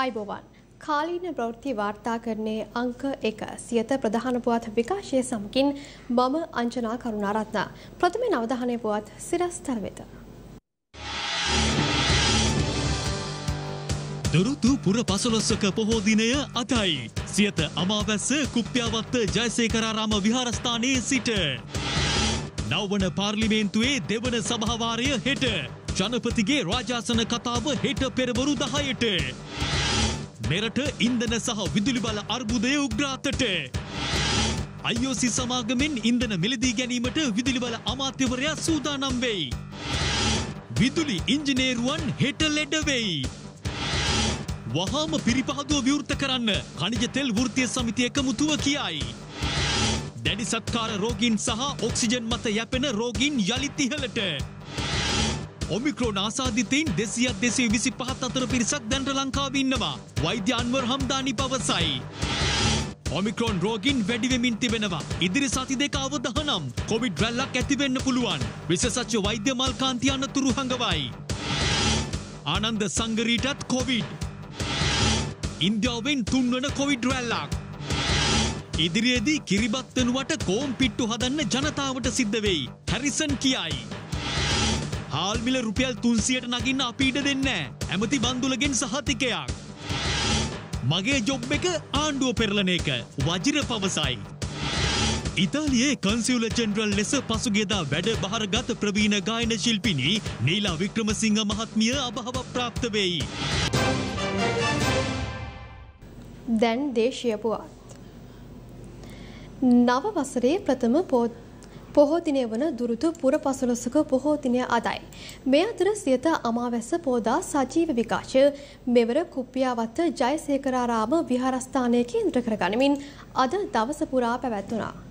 අයිබෝවන් කාලීන ප්‍රවෘත්ති වාර්තාකරණයේ අංක එක සියත ප්‍රධාන පුවත් විකාශය සමකින් මම අංචනා කරුණාරත්න ප්‍රථම නවධානය පුවත් සිරස්තර වෙත. දොරුතු පුර පසොලොස්සක පොහෝදිනය අතයි. සියත අමාවැස්ස කුප්්‍යාවත්ත ජයසේකරාරාම විහාරස්ථානයේ සිට. නවවන පාර්ලිමේන්තුවේ දෙවන සභහවාරය හෙට. ජනපතිගේ රාජාසන කතාව හෙට පෙරවරු දහයට. මෙරට ඉන්දන සහ විදුලි බල අර්බුදය උග්‍රාතට. IOC සමාගමෙන් ඉන්දන මිලදී ගැනීමට විදුලි බල අමාත්‍යවරයා සූදානම් වෙයි. විදුලි ඉංජිනේරුවන් හෙට ලෙඩවෙයි. වහාම පිරිපහදුව විවෘත කරන්න කනිජ තෙල් වෘතිය සමිතිය එකමුතුව කියයි. දැඩි සත්කාර රෝගීන් සහ ඔක්සිජන් මත යැපෙන රෝගීන් යළිත් ඉහළට. ඔමික්‍රෝන ආසාධිතයින් දෙසියත් දෙසේ විසි පහත් අතර පිරිසක් දැන්ට ලංකාව ඉන්නවා වෛද්‍ය අන්වර් හම්දානි පවසයි. ඔමික්‍රෝන් රෝගින් වැඩිවෙමින් තිබෙනවා ඉදිරි සති දෙක අවදහනම් කොවිඩ් රැල්ලක් ඇතිවෙන්න පුළුවන් විශසච්ච වෛද්‍ය මල්කාන්තියන්න තුරු හඟවයි. ආනන්ද සංගරීටත් කොවිඩ්. ඉන්දියාවෙන් තුන්වන කොවිඩ් රැල්ලක්. ඉදිරියේදී කිරිබත්වෙනුවට කෝම් පිට්ටු හදන්න ජනතාවට සිද්ධ වෙයි. හැරිසන් කියයි. හාල්මිල රුපියල් තුන්සියට නගින්න අපීට දෙන්නෑ ඇමති බන්දුලගෙන් සහතිකයක්. මගේ ජොබ් එක ආණ්ඩුව පෙරලන එක වජිර පවසයි. ඉතාලියේ කන්සිවල ජෙනරල් ලෙස පසුගේදා වැඩ බහරගත ප්‍රවීණ ගායන ශිල්පිනි නීලා වික්‍රමසිංහ මහත්මිය අභහව ප්‍රාප්ත වෙයි. දැන් දේශය පුවත්. නව වසරේ ප්‍රථම පෝත් පොහෝතිනය වන දුරුතු පුර පසළොස්සක පොහෝතිනය අදයි. මේ අතර සියත අමාවැස්ස පෝදා සජීව විකාශ මෙවර කුප්පියාවත්ත ජයසේකරාරාම විහාරස්ථානය කේන්ද්‍ර කරගනිමින් අද දවසපුරා පැවැත්වනා.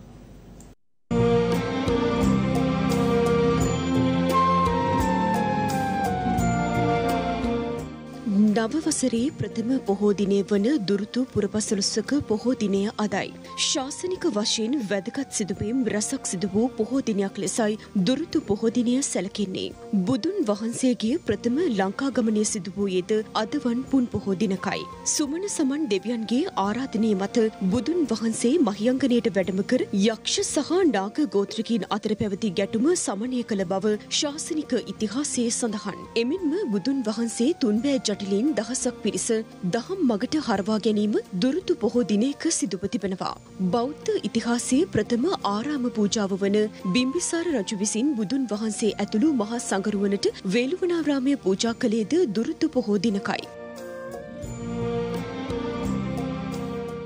නව වසරේ ප්‍රථම පොහෝ දිනය වන දුරුතු පුරපසළොස්වක පොහෝ දිනය අදයි. ශාසනික වශයෙන් වැදගත් සිදුවීම් රසක් සිදු වූ පොහෝ දිනයක් ලෙසයි දුරුතු පොහෝ දිනය සැලකෙන්නේ. බුදුන් වහන්සේගේ ප්‍රථම ලංකා ගමනය සිදු වූයේද අදවන් පුන් පොහෝ දිනකයි. සුමන සමන් දෙවියන්ගේ ආරාධනය මත බුදුන් වහන්සේ මහියංගනයට වැඩම කර යක්ෂ සහ නාග ගෝත්‍රිකීන් අතර පැවති ගැටුම සමනය කළ බව ශාසනික ඉතිහාසයේ සඳහන්. එමෙන්ම බුදුන් වහන්සේ තුන්බෑ ජටිලී වශයෙන් දහසක් පිරිස දහම් මගට හරවා ගැනීම දුරුතු පොහෝ දිනයක සිදුව තිබෙනවා. බෞද්ධ ඉතිහාසයේ ප්‍රථම ආරාම පූජාව වන බිම්බිසාර රජු විසින් බුදුන් වහන්සේ ඇතුළු මහා සංගරුවනට වේළුවනාරාමය පූජා කළේද දුරුතු පොහෝ දිනකයි.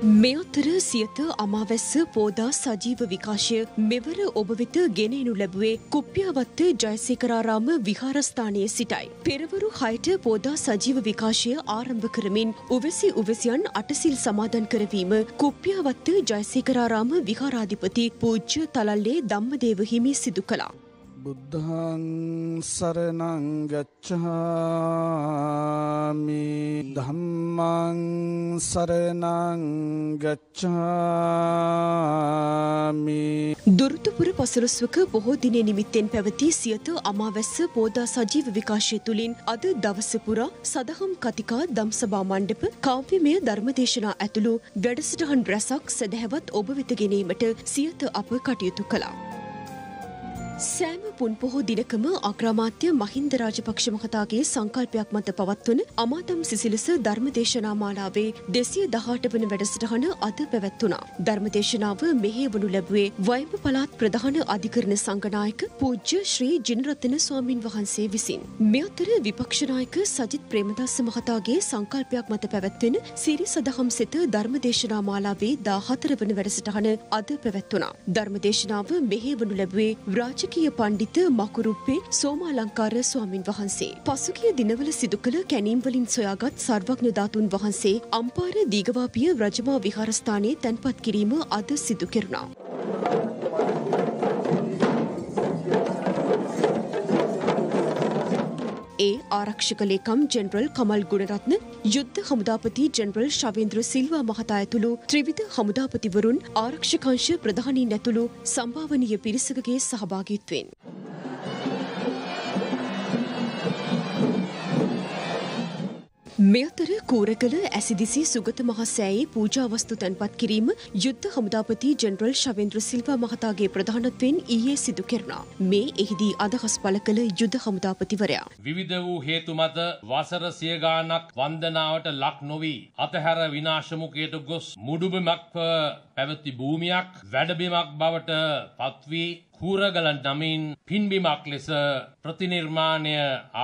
මෙයොත්තර සියත අමාවැස්ස පෝදා සජීව විකාශය මෙවර ඔබ වෙත ගෙනෙනු ලැබුවේ කුප්පියාවත්තේ ජයසේකරාරාම විහාරස්ථානයේ සිටයි. පෙරවරු හයට පෝදා සජීව විකාශය ආරම්භ කරමින් උවැසි උවැසියන් අටසිල් සමාදන් කරවීම කුප්පියාවත්තේ ජයසේකරාරාම විහාරාධිපති පූජ්‍ය තලල්ලේ ධම්මදේව හිමි සිදු කළා. බුද්ධං සරණං ගච්ඡාමි ධම්මං සරණං ගච්ඡාමි දුරුතුපුර පසළොස්වක බොහෝ දිනේ නිමිත්තෙන් පැවති සියත අමාවැස්ස පෝදා සජීව විකාශය තුළින් අද දවස පුරා සදහම් කතිකා දම්සභා මණ්ඩප කාව්‍යමය ධර්මදේශනා ඇතුළු වැඩසටහන් රැසක් සැදැහැවත් ඔබ වෙත ගැනීමට සියත අප කටයුතු කළා. සෑම පුන් පොහෝ දිනකම අග්‍රාමාත්‍ය මහින්ද රාජපක්ෂ මහතාගේ සංකල්පයක් මත පවත්වන අමාතම් සිසිලස ධර්මදේශනා මාලාවේ දෙසිය දහට වන වැඩසටහන අද පැවැත්වුණා. ධර්මදේශනාව මෙහෙවනු ලැබුවේ වයඹ පළාත් ප්‍රධාන අධිකරණ සංගනායක පූජ්‍ය ශ්‍රී ජිනරත්න ස්වාමින් වහන්සේ විසින්. මෙ අතර විපක්ෂනායක සජිත් ප්‍රේමදාස මහතාගේ සංකල්පයක් මත පැවැත්වෙන සිරි සදහම් සිත ධර්මදේශනා මාලාවේ දාහතර වන වැඩසටහන අද පැවැත්වුණා. ධර්මදේශනාව මෙහෙවනු ලැබුවේ රාජක ස්වකීය පණ්ඩිත මකුරුප්පේ සෝමාලංකාර ස්වාමින් වහන්සේ. පසුගිය දිනවල සිදු කළ කැනීම්වලින් සොයාගත් සර්වඥ ධාතුන් වහන්සේ අම්පාර දීගවාපිය රජමා විහාරස්ථානයේ තැන්පත් කිරීම අද සිදු කෙරුණා. ඒ ආරක්ෂක ලේකම් ජෙනරල් කමල් ගුණරත්න යුද්ධ හමුදාපති ජෙනරල් ශවේන්ද්‍ර සිල්වා මහතා ඇතුළු ත්‍රිවිධ හමුදාපතිවරුන් ආරක්ෂකංශ ප්‍රධානීන් ඇතුළු සම්භාවනීය පිරිසකගේ සහභාගීත්වයෙන් මෙතර කූරකල ඇසිදිසි සුගත මහසෑයේ පූජාවස්තු තැන්පත් කිරීම යුද්ධ හමුදාපති ජෙනරල් ශවේන්ද්‍ර සිල්වා මහතාගේ ප්‍රධානත්වෙන් ඊයේ සිදු කෙරුණා. මේ එහිදී අදහස් පළ කළ යුද හමුදාපතිවරයා. විවිධ වූ හේතු මත වසර සිය ගාණක් වන්දනාවට ලක් නොවී අතහැර විනාශමුකයට ගොස් මුඩුබමක් පැවති භූමියක් වැඩබිමක් බවට පත්වී කූරගල නමින් පින්බිමක් ලෙස ප්‍රතිනිර්මාණය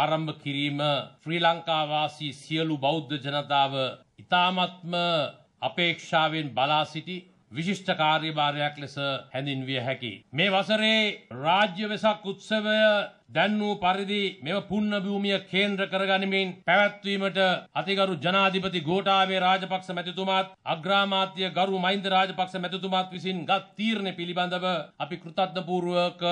ආරම්භ කිරීම ශ්‍රී ලංකාවාසී සියලු බෞද්ධ ජනතාව ඉතාමත්ම අපේක්ෂාවෙන් බලා සිටි විශිෂ්ට කාර්යභාරයක් ලෙස හැඳින්විය හැකි. මේ වසරේ රාජ්‍ය වෙසක් උත්සවය දැන් වූ පරිදි මෙම පුන්න භූමිය කේන්ද්‍ර කරගනිමින් පැවැත්වීමට අතිගරු ජනාධිපති ගෝඨාභය රාජපක්ෂ මැතිතුමාත් අග්‍රාමාත්‍ය ගරු මහින්ද රාජපක්ෂ මැතිතුමාත් විසින් ගත් තීරණ පිළිබඳව අපි කෘතඥපූර්වක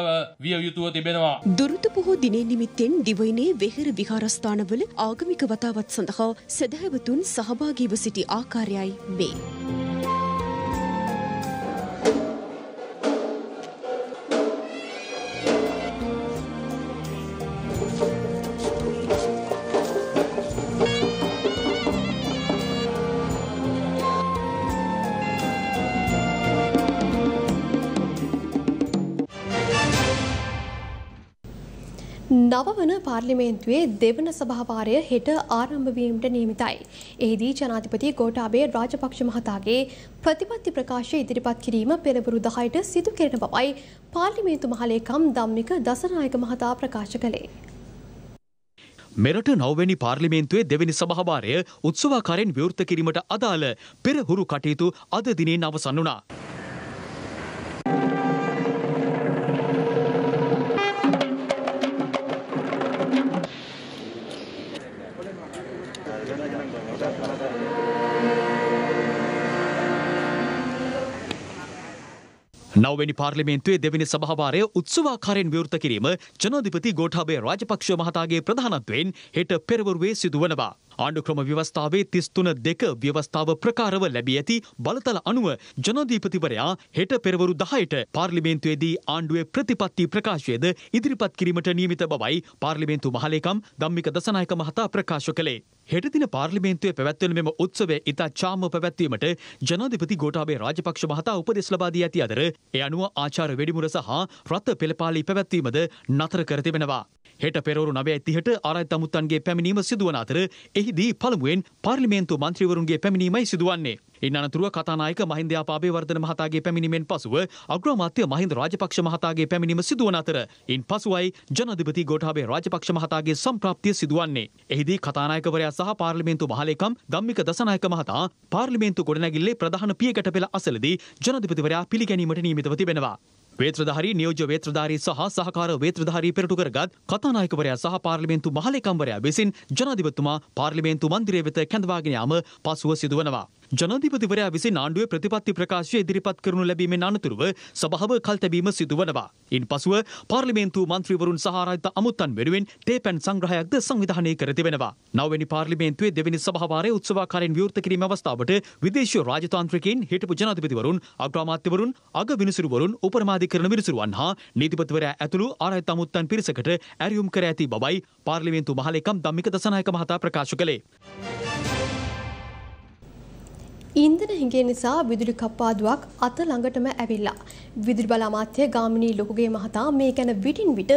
විය යුතුව තිබෙනවා. දුරුතු පොහෝ දිනේ නිමිත්තෙන් දිවයිනේ වෙහෙර විහාරස්ථානවල ආගමික වතාවත් සඳහා සදහැවතුන් සහභාගීව සිටි ආකාරයයි මේ. නවවන පාර්ලිමේන්තුවේ දෙවන සභාවාරය හෙට ආරම්භවීමට නියමිතයි. එහිදී ජනාධිපති ගෝටාබේ රාජපක්ෂ මහතාගේ ප්‍රතිපත්ති ප්‍රකාශය ඉදිරිපත් කිරීම පෙරබුරු දහයට සිදු කෙරෙන බවයි පාර්ලිමේන්තු මහලේකම් දම්මික දසනායක මහතා ප්‍රකාශ කළේ. මෙරට නවවැනි පාර්ලිමේන්තුවේ දෙවැනි සභාවාරය උත්සවාකාරයෙන් විවෘත කිරීමට අදාළ පෙරහුරු කටයුතු අද දිනෙන් අවසන් වුණා. නවවැනි පාර්ලිමේන්තුවේ දෙවැනි සභාවාරය උත්සවාකාරයෙන් විවෘත කිරීම ජනාධිපති ගෝඨාභය රාජපක්ෂ මහතාගේ ප්‍රධානත්වයෙන් හෙට පෙරවරුවේ සිදුවනවා. ආණ්ඩුක්‍රම ව්‍යවස්ථාවේ තිස්තුන දෙක ව්‍යවස්ථාව ප්‍රකාරව ලැබී ඇති බලතල අනුව ජනදීපතිවරයා හෙට පෙරවරු දහයට පාර්ලිමේන්තුවේදී ආණ්ඩුවේ ප්‍රතිපත්ති ප්‍රකාශයද ඉදිරිපත් කිරීමට නියමිත බවයි පාර්ලිමේන්තු මහලේකම් ධම්මික දසනායක මහතා ප්‍රකාශ කළේ. හෙටදින පාර්ලිමේන්තුවේ පැවැත්වෙන මෙම උත්සවය ඉතා චාම්ම පැවැත්වීමට ජනාධිපති ගෝටාබේ රාජපක්ෂ මහතා උපදෙස් ලබා දී ඇති අතර ඒ අනුව ආචාර වෙඩිමුර සහ රථ පෙළපාලි පැවැත්වීමද නතර කර තිබෙනවා. හෙට පෙරවරු 9:30ට ආරාධිත අමුත්තන්ගේ පැමිණීම සිදුවන අතර එහි එහිදී පළමුුවෙන් පාර්ලිමේන්තු මන්ත්‍රීවරුන්ගේ පැමිණීමයි සිදුවන්නේ. ඉන් අනතුරුව කතානායක මහින්දයාපාබේ වර්ධන මහතාගේ පැමිණීමෙන් පසුව අග්‍රාමාත්‍ය මහින්ද රාජපක්ෂ මහතාගේ පැමිණීම සිදුවන අතර ඉන් පසුවයි ජනාධිපති ගෝඨාභය රාජපක්ෂ මහතාගේ සම්ප්‍රාප්තිය සිදුවන්නේ. එහිදී කතානායකවරයා සහ පාර්ලිමේන්තු මහලේකම් ධම්මික දසනායක මහතා පාර්ලිමේන්තු ගොඩනැගිල්ලේ ප්‍රධාන පියකට පෙළ අසලදී ජනාධිපතිවරයා පිළිගැනීමට නියමිතව තිබෙනවා. වේත්‍රධාරී නියෝජ්‍ය වේත්‍රධාරී සහ සහකාර වේත්‍රධාරී පෙරටු කරගත් කතානායකවරයා සහ පාර්ලිමේන්තු මහලේකම්වරයා විසින් ජනාධිපතිතුමා පාර්ලිමේන්තු මන්දිරය වෙත කැඳවාගෙන යාම පසුව සිදුවනවා. ජනධීපතිවරයා විසින් ආණ්ඩුවේ ප්‍රතිපත්ති ප්‍රකාශය ඉදිරිපත් කරනු ලැබීමෙන් අනතුරුව සභාව කල් තැබීම සිදුවනවා. ඉන් පසුව පාර්ලිමේන්තු මන්ත්‍රීවරුන් සහරහිත අමුත්තන් වෙනුවෙන් තේපැන් සංග්‍රහයක්ද සංවිධානය කර තිබෙනවා. නවවැනි පාර්ලිමේන්තුවේ දෙවැනි සභාවාරයේ උත්සවාකාරයෙන් විවෘත කිරීම අවස්ථාවට විදේශීය රාජතාන්ත්‍රිකයින් හිටපු ජනාධිපතිවරුන්, අග්‍රාමාත්‍යවරුන්, අග විනිසුරුවරුන්, උපරමාධිකරණ විනිසුරුවන් හා නීතිපතිවරයා ඇතුළු ආරහිත අමුත්තන් පිරිසකට ඇරියුම් කර ඇති බවයි පාර්ලිමේන්තු මහලේකම් ධම්මික දසනායක මහතා ප්‍රකාශ කළේ. ඉන්දන හිගේ නිසා විදුලි කප්පාදුවක් අත ළඟටම ඇවිල්ලා. විදුලි බල අමාත්‍ය ගාමිණී ලොකුගේ මහතා මේ ගැන විටින් විට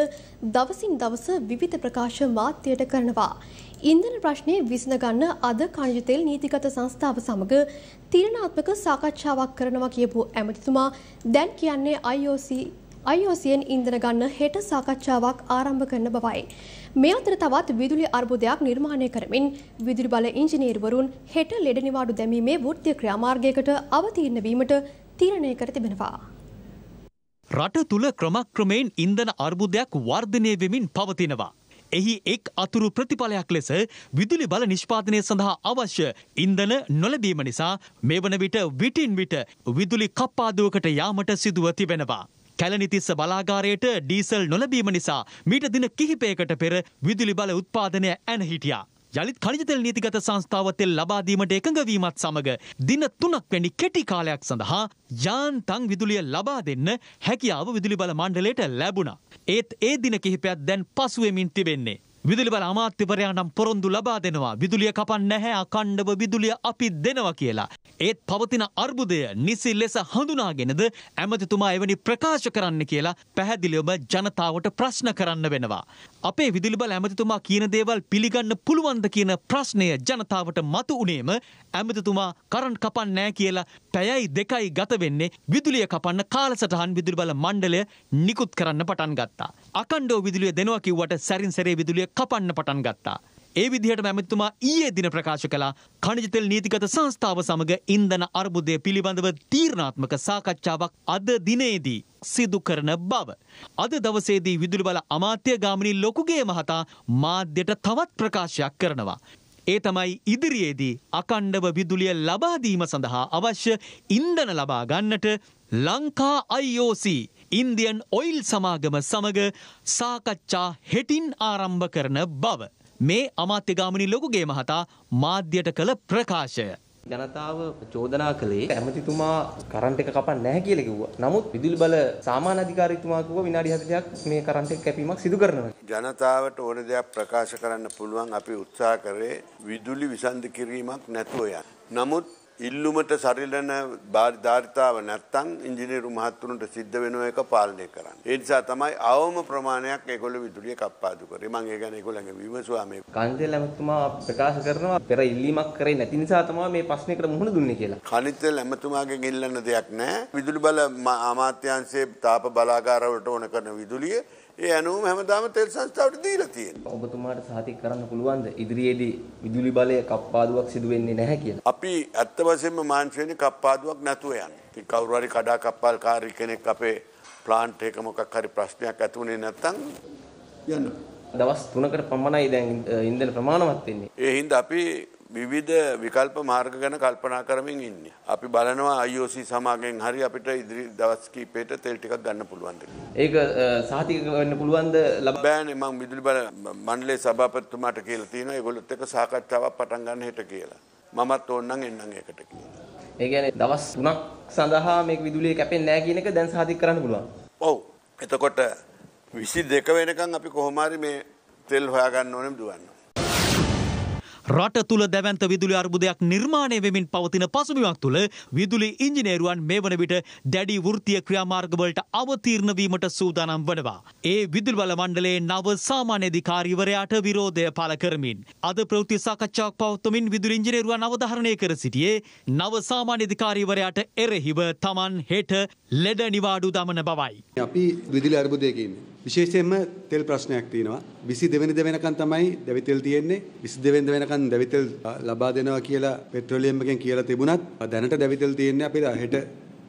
දවසින් දවස විවිධ ප්‍රකාශ මාධ්‍යයට කරනවා. ඉන්දන ප්‍රශ්නය විසඳගන්න අද කණජ තෙල් නීතිගත සංස්ථාව සමග තීරණාත්මක සාකච්ඡාවක් කරනවා කියපු ඇමතිතුමා දැන් කියන්නේ IOC IOCෙන් ඉන්ධන ගන්න හෙට සාකච්ඡාවක් ආරම්භ කරන බවයි. මේ අතර තවත් විදුලි අර්බුදයක් නිර්මාණය කරමින් විදුලි බල ඉංජිනේරුවරුන් හෙට ලෙඩ නිවාඩු දැමීමේ වෘත්තීය ක්‍රියාමාර්ගයකට අවතීර්ණ වීමට තීරණය කර තිබෙනවා. රට තුල ක්‍රමක්‍රමයෙන් ඉන්ධන අර්බුදයක් වර්ධනය වෙමින් පවතිනවා. එහි එක් අතුරු ප්‍රතිඵලයක් ලෙස විදුලි බල නිෂ්පාදනය සඳහා අවශ්‍ය ඉන්ධන නොලැබීම නිසා මේ වන විට විටින් විට විදුලි කප්පාදුවකට යාමට සිදුව තිබෙනවා. කැලනිතිස්ස බලාගාරයට ඩීසල් නොලබීම නිසා මීට දින කිහිපයකට පෙර විදුලි බල උත්පාදනය ඇන හිටියා. යළිත් කනිජතෙල් නීතිගත සංස්ථාව තෙල් ලබාදීමට එකඟවීමත් සමග දින තුනක් වැනි කෙටි කාලයක් සඳහා යාන්තන් විදුලිය ලබා දෙන්න හැකියාව විදුලි බල මණ්ඩලයට ලැබුණා. ඒත් ඒ දින කිහිපයක් දැන් පසුවෙමින් තිබෙන්නේ. විදුලිබල අමාත්‍යවරයා නම් පොරොන්දු ලබා දෙනවා විදුලිය කපන්න නැහැ අකණ්ඩව විදුලිය අපි දෙනවා කියලා. ඒත් පවතින අර්බුදය නිසි ලෙස හඳුනාගෙනද ඇමතිතුමා එවැනි ප්‍රකාශ කරන්න කියලා පැහැදිලිවම ජනතාවට ප්‍රශ්න කරන්න වෙනවා. අපේ විදුලිබල ඇමතිතුමා කියන දේවල් පිළිගන්න පුළුවන්ද කියන ප්‍රශ්නය ජනතාවට මතු උනේම ඇමතිතුමා කරන්ට් කපන්න නැහැ කියලා පැයයි දෙකයි ගත වෙන්නේ විදුලිය කපන්න කාලසටහන් විදුලිබල මණ්ඩලය නිකුත් කරන්න පටන් ගත්තා. අකණ්ඩෝ විදුලිය දෙනවා කිව්වට සැරින් සැරේ විදුලිය කපන්න පටන් ගත්තා. ඒ විදිහට මැමතුමා ඊයේ දින ප්‍රකාශ කළා කණජතෙල් නීතිගත සංස්ථාව සමග ඉන්ධන අර්බුදය පිළිබඳව තීරණාත්මක සාකච්ඡාවක් අද දිනේදී සිදු කරන බව. අද දවසේදී විදුලි බල අමාත්‍ය ගාමිණී ලොකුගේ මහතා මාධ්‍යට තවත් ප්‍රකාශයක් කරනවා. ඒ තමයි ඉදිරියේදී අකණ්ඩව විදුලිය ලබා දීම සඳහා අවශ්‍ය ඉන්ධන ලබා ගන්නට ලංකා IOC ඉන්දියන් ඔයිල් සමාගම සමග සාකච්ඡා හෙටින් ආරම්භ කරන බව. මේ අමාත්‍යගාමනි ලොකුගේ මහතා මාධ්‍යයට කළ ප්‍රකාශය. ජනතාව චෝදනා කළේ ඇමතිතුමා කරන්ට් එක කපන්න නැහැ කියලා කිව්වා. නමුත් විදුලි බල සාමාන්‍ය අධිකාරීතුමා කිව්වා විනාඩි 40ක් මේ කරන්ට් එක කැපීමක් සිදු කරනවා. ජනතාවට ඕන දෙයක් ප්‍රකාශ කරන්න පුළුවන් අපි උත්සාහ කරේ විදුලි විසන්ධි කිරීමක් නැතුව යන්න. නමුත් ඉල්ලුමට සරිලන ධාරිතාව නැත්තං ඉංජිනේරු මහත්තුරුන්ට සිද්ධ වෙන එක පාලනය කරන්න. ඒනිසා තමයි අවම ප්‍රමාණයක් එකොල විදුලිය කප්පාදු කරේ මං ඒ ගැන ඒගොල්ලන් විමසුවාම කන්දේල ඇමතුමා ප්‍රකාශ කරනවා පෙර ඉල්ලීමක් කරේ නැති නිසා තමයි මේ ප්‍රශ්නයකට මුහුණ දුන්නේ කියලා. කන්දේල ඇමතුමාගෙන් ඉල්ලන දෙයක් නැහැ. විදුලි බල අමාත්‍යාංශයේ තාප බලාගාරවලට ඕන කරන විදුලිය ඒ ඇනුවම හැමදාම තෙල් සංස්ථාවට දීලා තියෙනවා. ඔබතුමාට සහතික කරන්න පුළුවන්ද ඉදිරියේදී විදුලි බලය කප්පාදුවක් සිදු වෙන්නේ නැහැ කියලා? අපි ඇත්ත වශයෙන්ම මාංශයේ කප්පාදුවක් නැතුව යන්නේ. ඉතින් කවුරු හරි කඩා කප්පාල් කාර්ය කෙනෙක් අපේ ප්ලාන්ට් එක මොකක් හරි ප්‍රශ්නයක් ඇති වුණේ නැත්නම් යන්න. දවස් 3කට පමණයි දැන් ඉන්ධන ප්‍රමාණවත් වෙන්නේ. ඒ හින්දා අපි විවිධ විකල්ප මාර්ග ගැන කල්පනා කරමින් ඉන්න. අපි බලනවා IOC සමාගෙන් හරි අපිට ඉදිරි දවස් කීපයට තෙල් ටිකක් ගන්න පුළුවන්ද ඒක සහතික වෙන්න පුළුවන්ද බෑනේ මම විදුලි බල මණ්ඩලයේ සභාපතිතුමාට කියලා තියෙනවා ඒගොල්ලොත් එක්ක සාකච්ඡාවක් පටන් ගන්න හෙට කියලා. මමත් ඕනනම් එන්නම් ඒකට කියලා. ඒ කියන්නේ දවස් 3ක් සඳහා මේක විදුලිය කැපෙන්නේ නැහැ කියන එක දැන් සාතික කරන්න පුළුවන්. ඔව්. එතකොට 22 වෙනකන් අපි කොහොම හරි මේ තෙල් හොයාගන්න ඕනේ දුවන්න. රට තුළ දැවන්ත විදුලි අර්බුදයක් නිර්මාණය වෙමින් පවතින පසුබිමක් තුළ විදුලි ඉංජිනේරුවන් මේ වන විට දැඩි වෘත්තිය ක්‍රියාමාර්ගවලට අවතීර්ණ වීමට සූදානම් වනවා. ඒ විදුලි බල මණ්ඩලයේ නව සාමාන්‍යධිකාරීවරයාට විරෝධය පළ කරමින් අද ප්‍රවෘත්ති සාකච්ඡාවක් පවත්වමින් විදුලි ඉංජිනේරුවන් අවධාරණය කර සිටියේ නව සාමාන්‍යධිකාරීවරයාට එරෙහිව තමන් හෙට ලෙඩ නිවාඩු දමන බවයි. අපි විදුලි අර්බුදයකින් විශේෂයෙන්ම තෙල් ප්‍රශ්නයක් තියෙනවා. 22 වෙනිදා වෙනකන් තමයි දැවිතෙල් තියෙන්නේ. 22 වෙනිදා වෙනකන් දැවිතෙල් ලබා දෙනවා කියලා පෙට්‍රෝලියම් එකෙන් කියලා තිබුණත් දැනට දැවිතෙල් තියෙන්නේ අපේ හෙට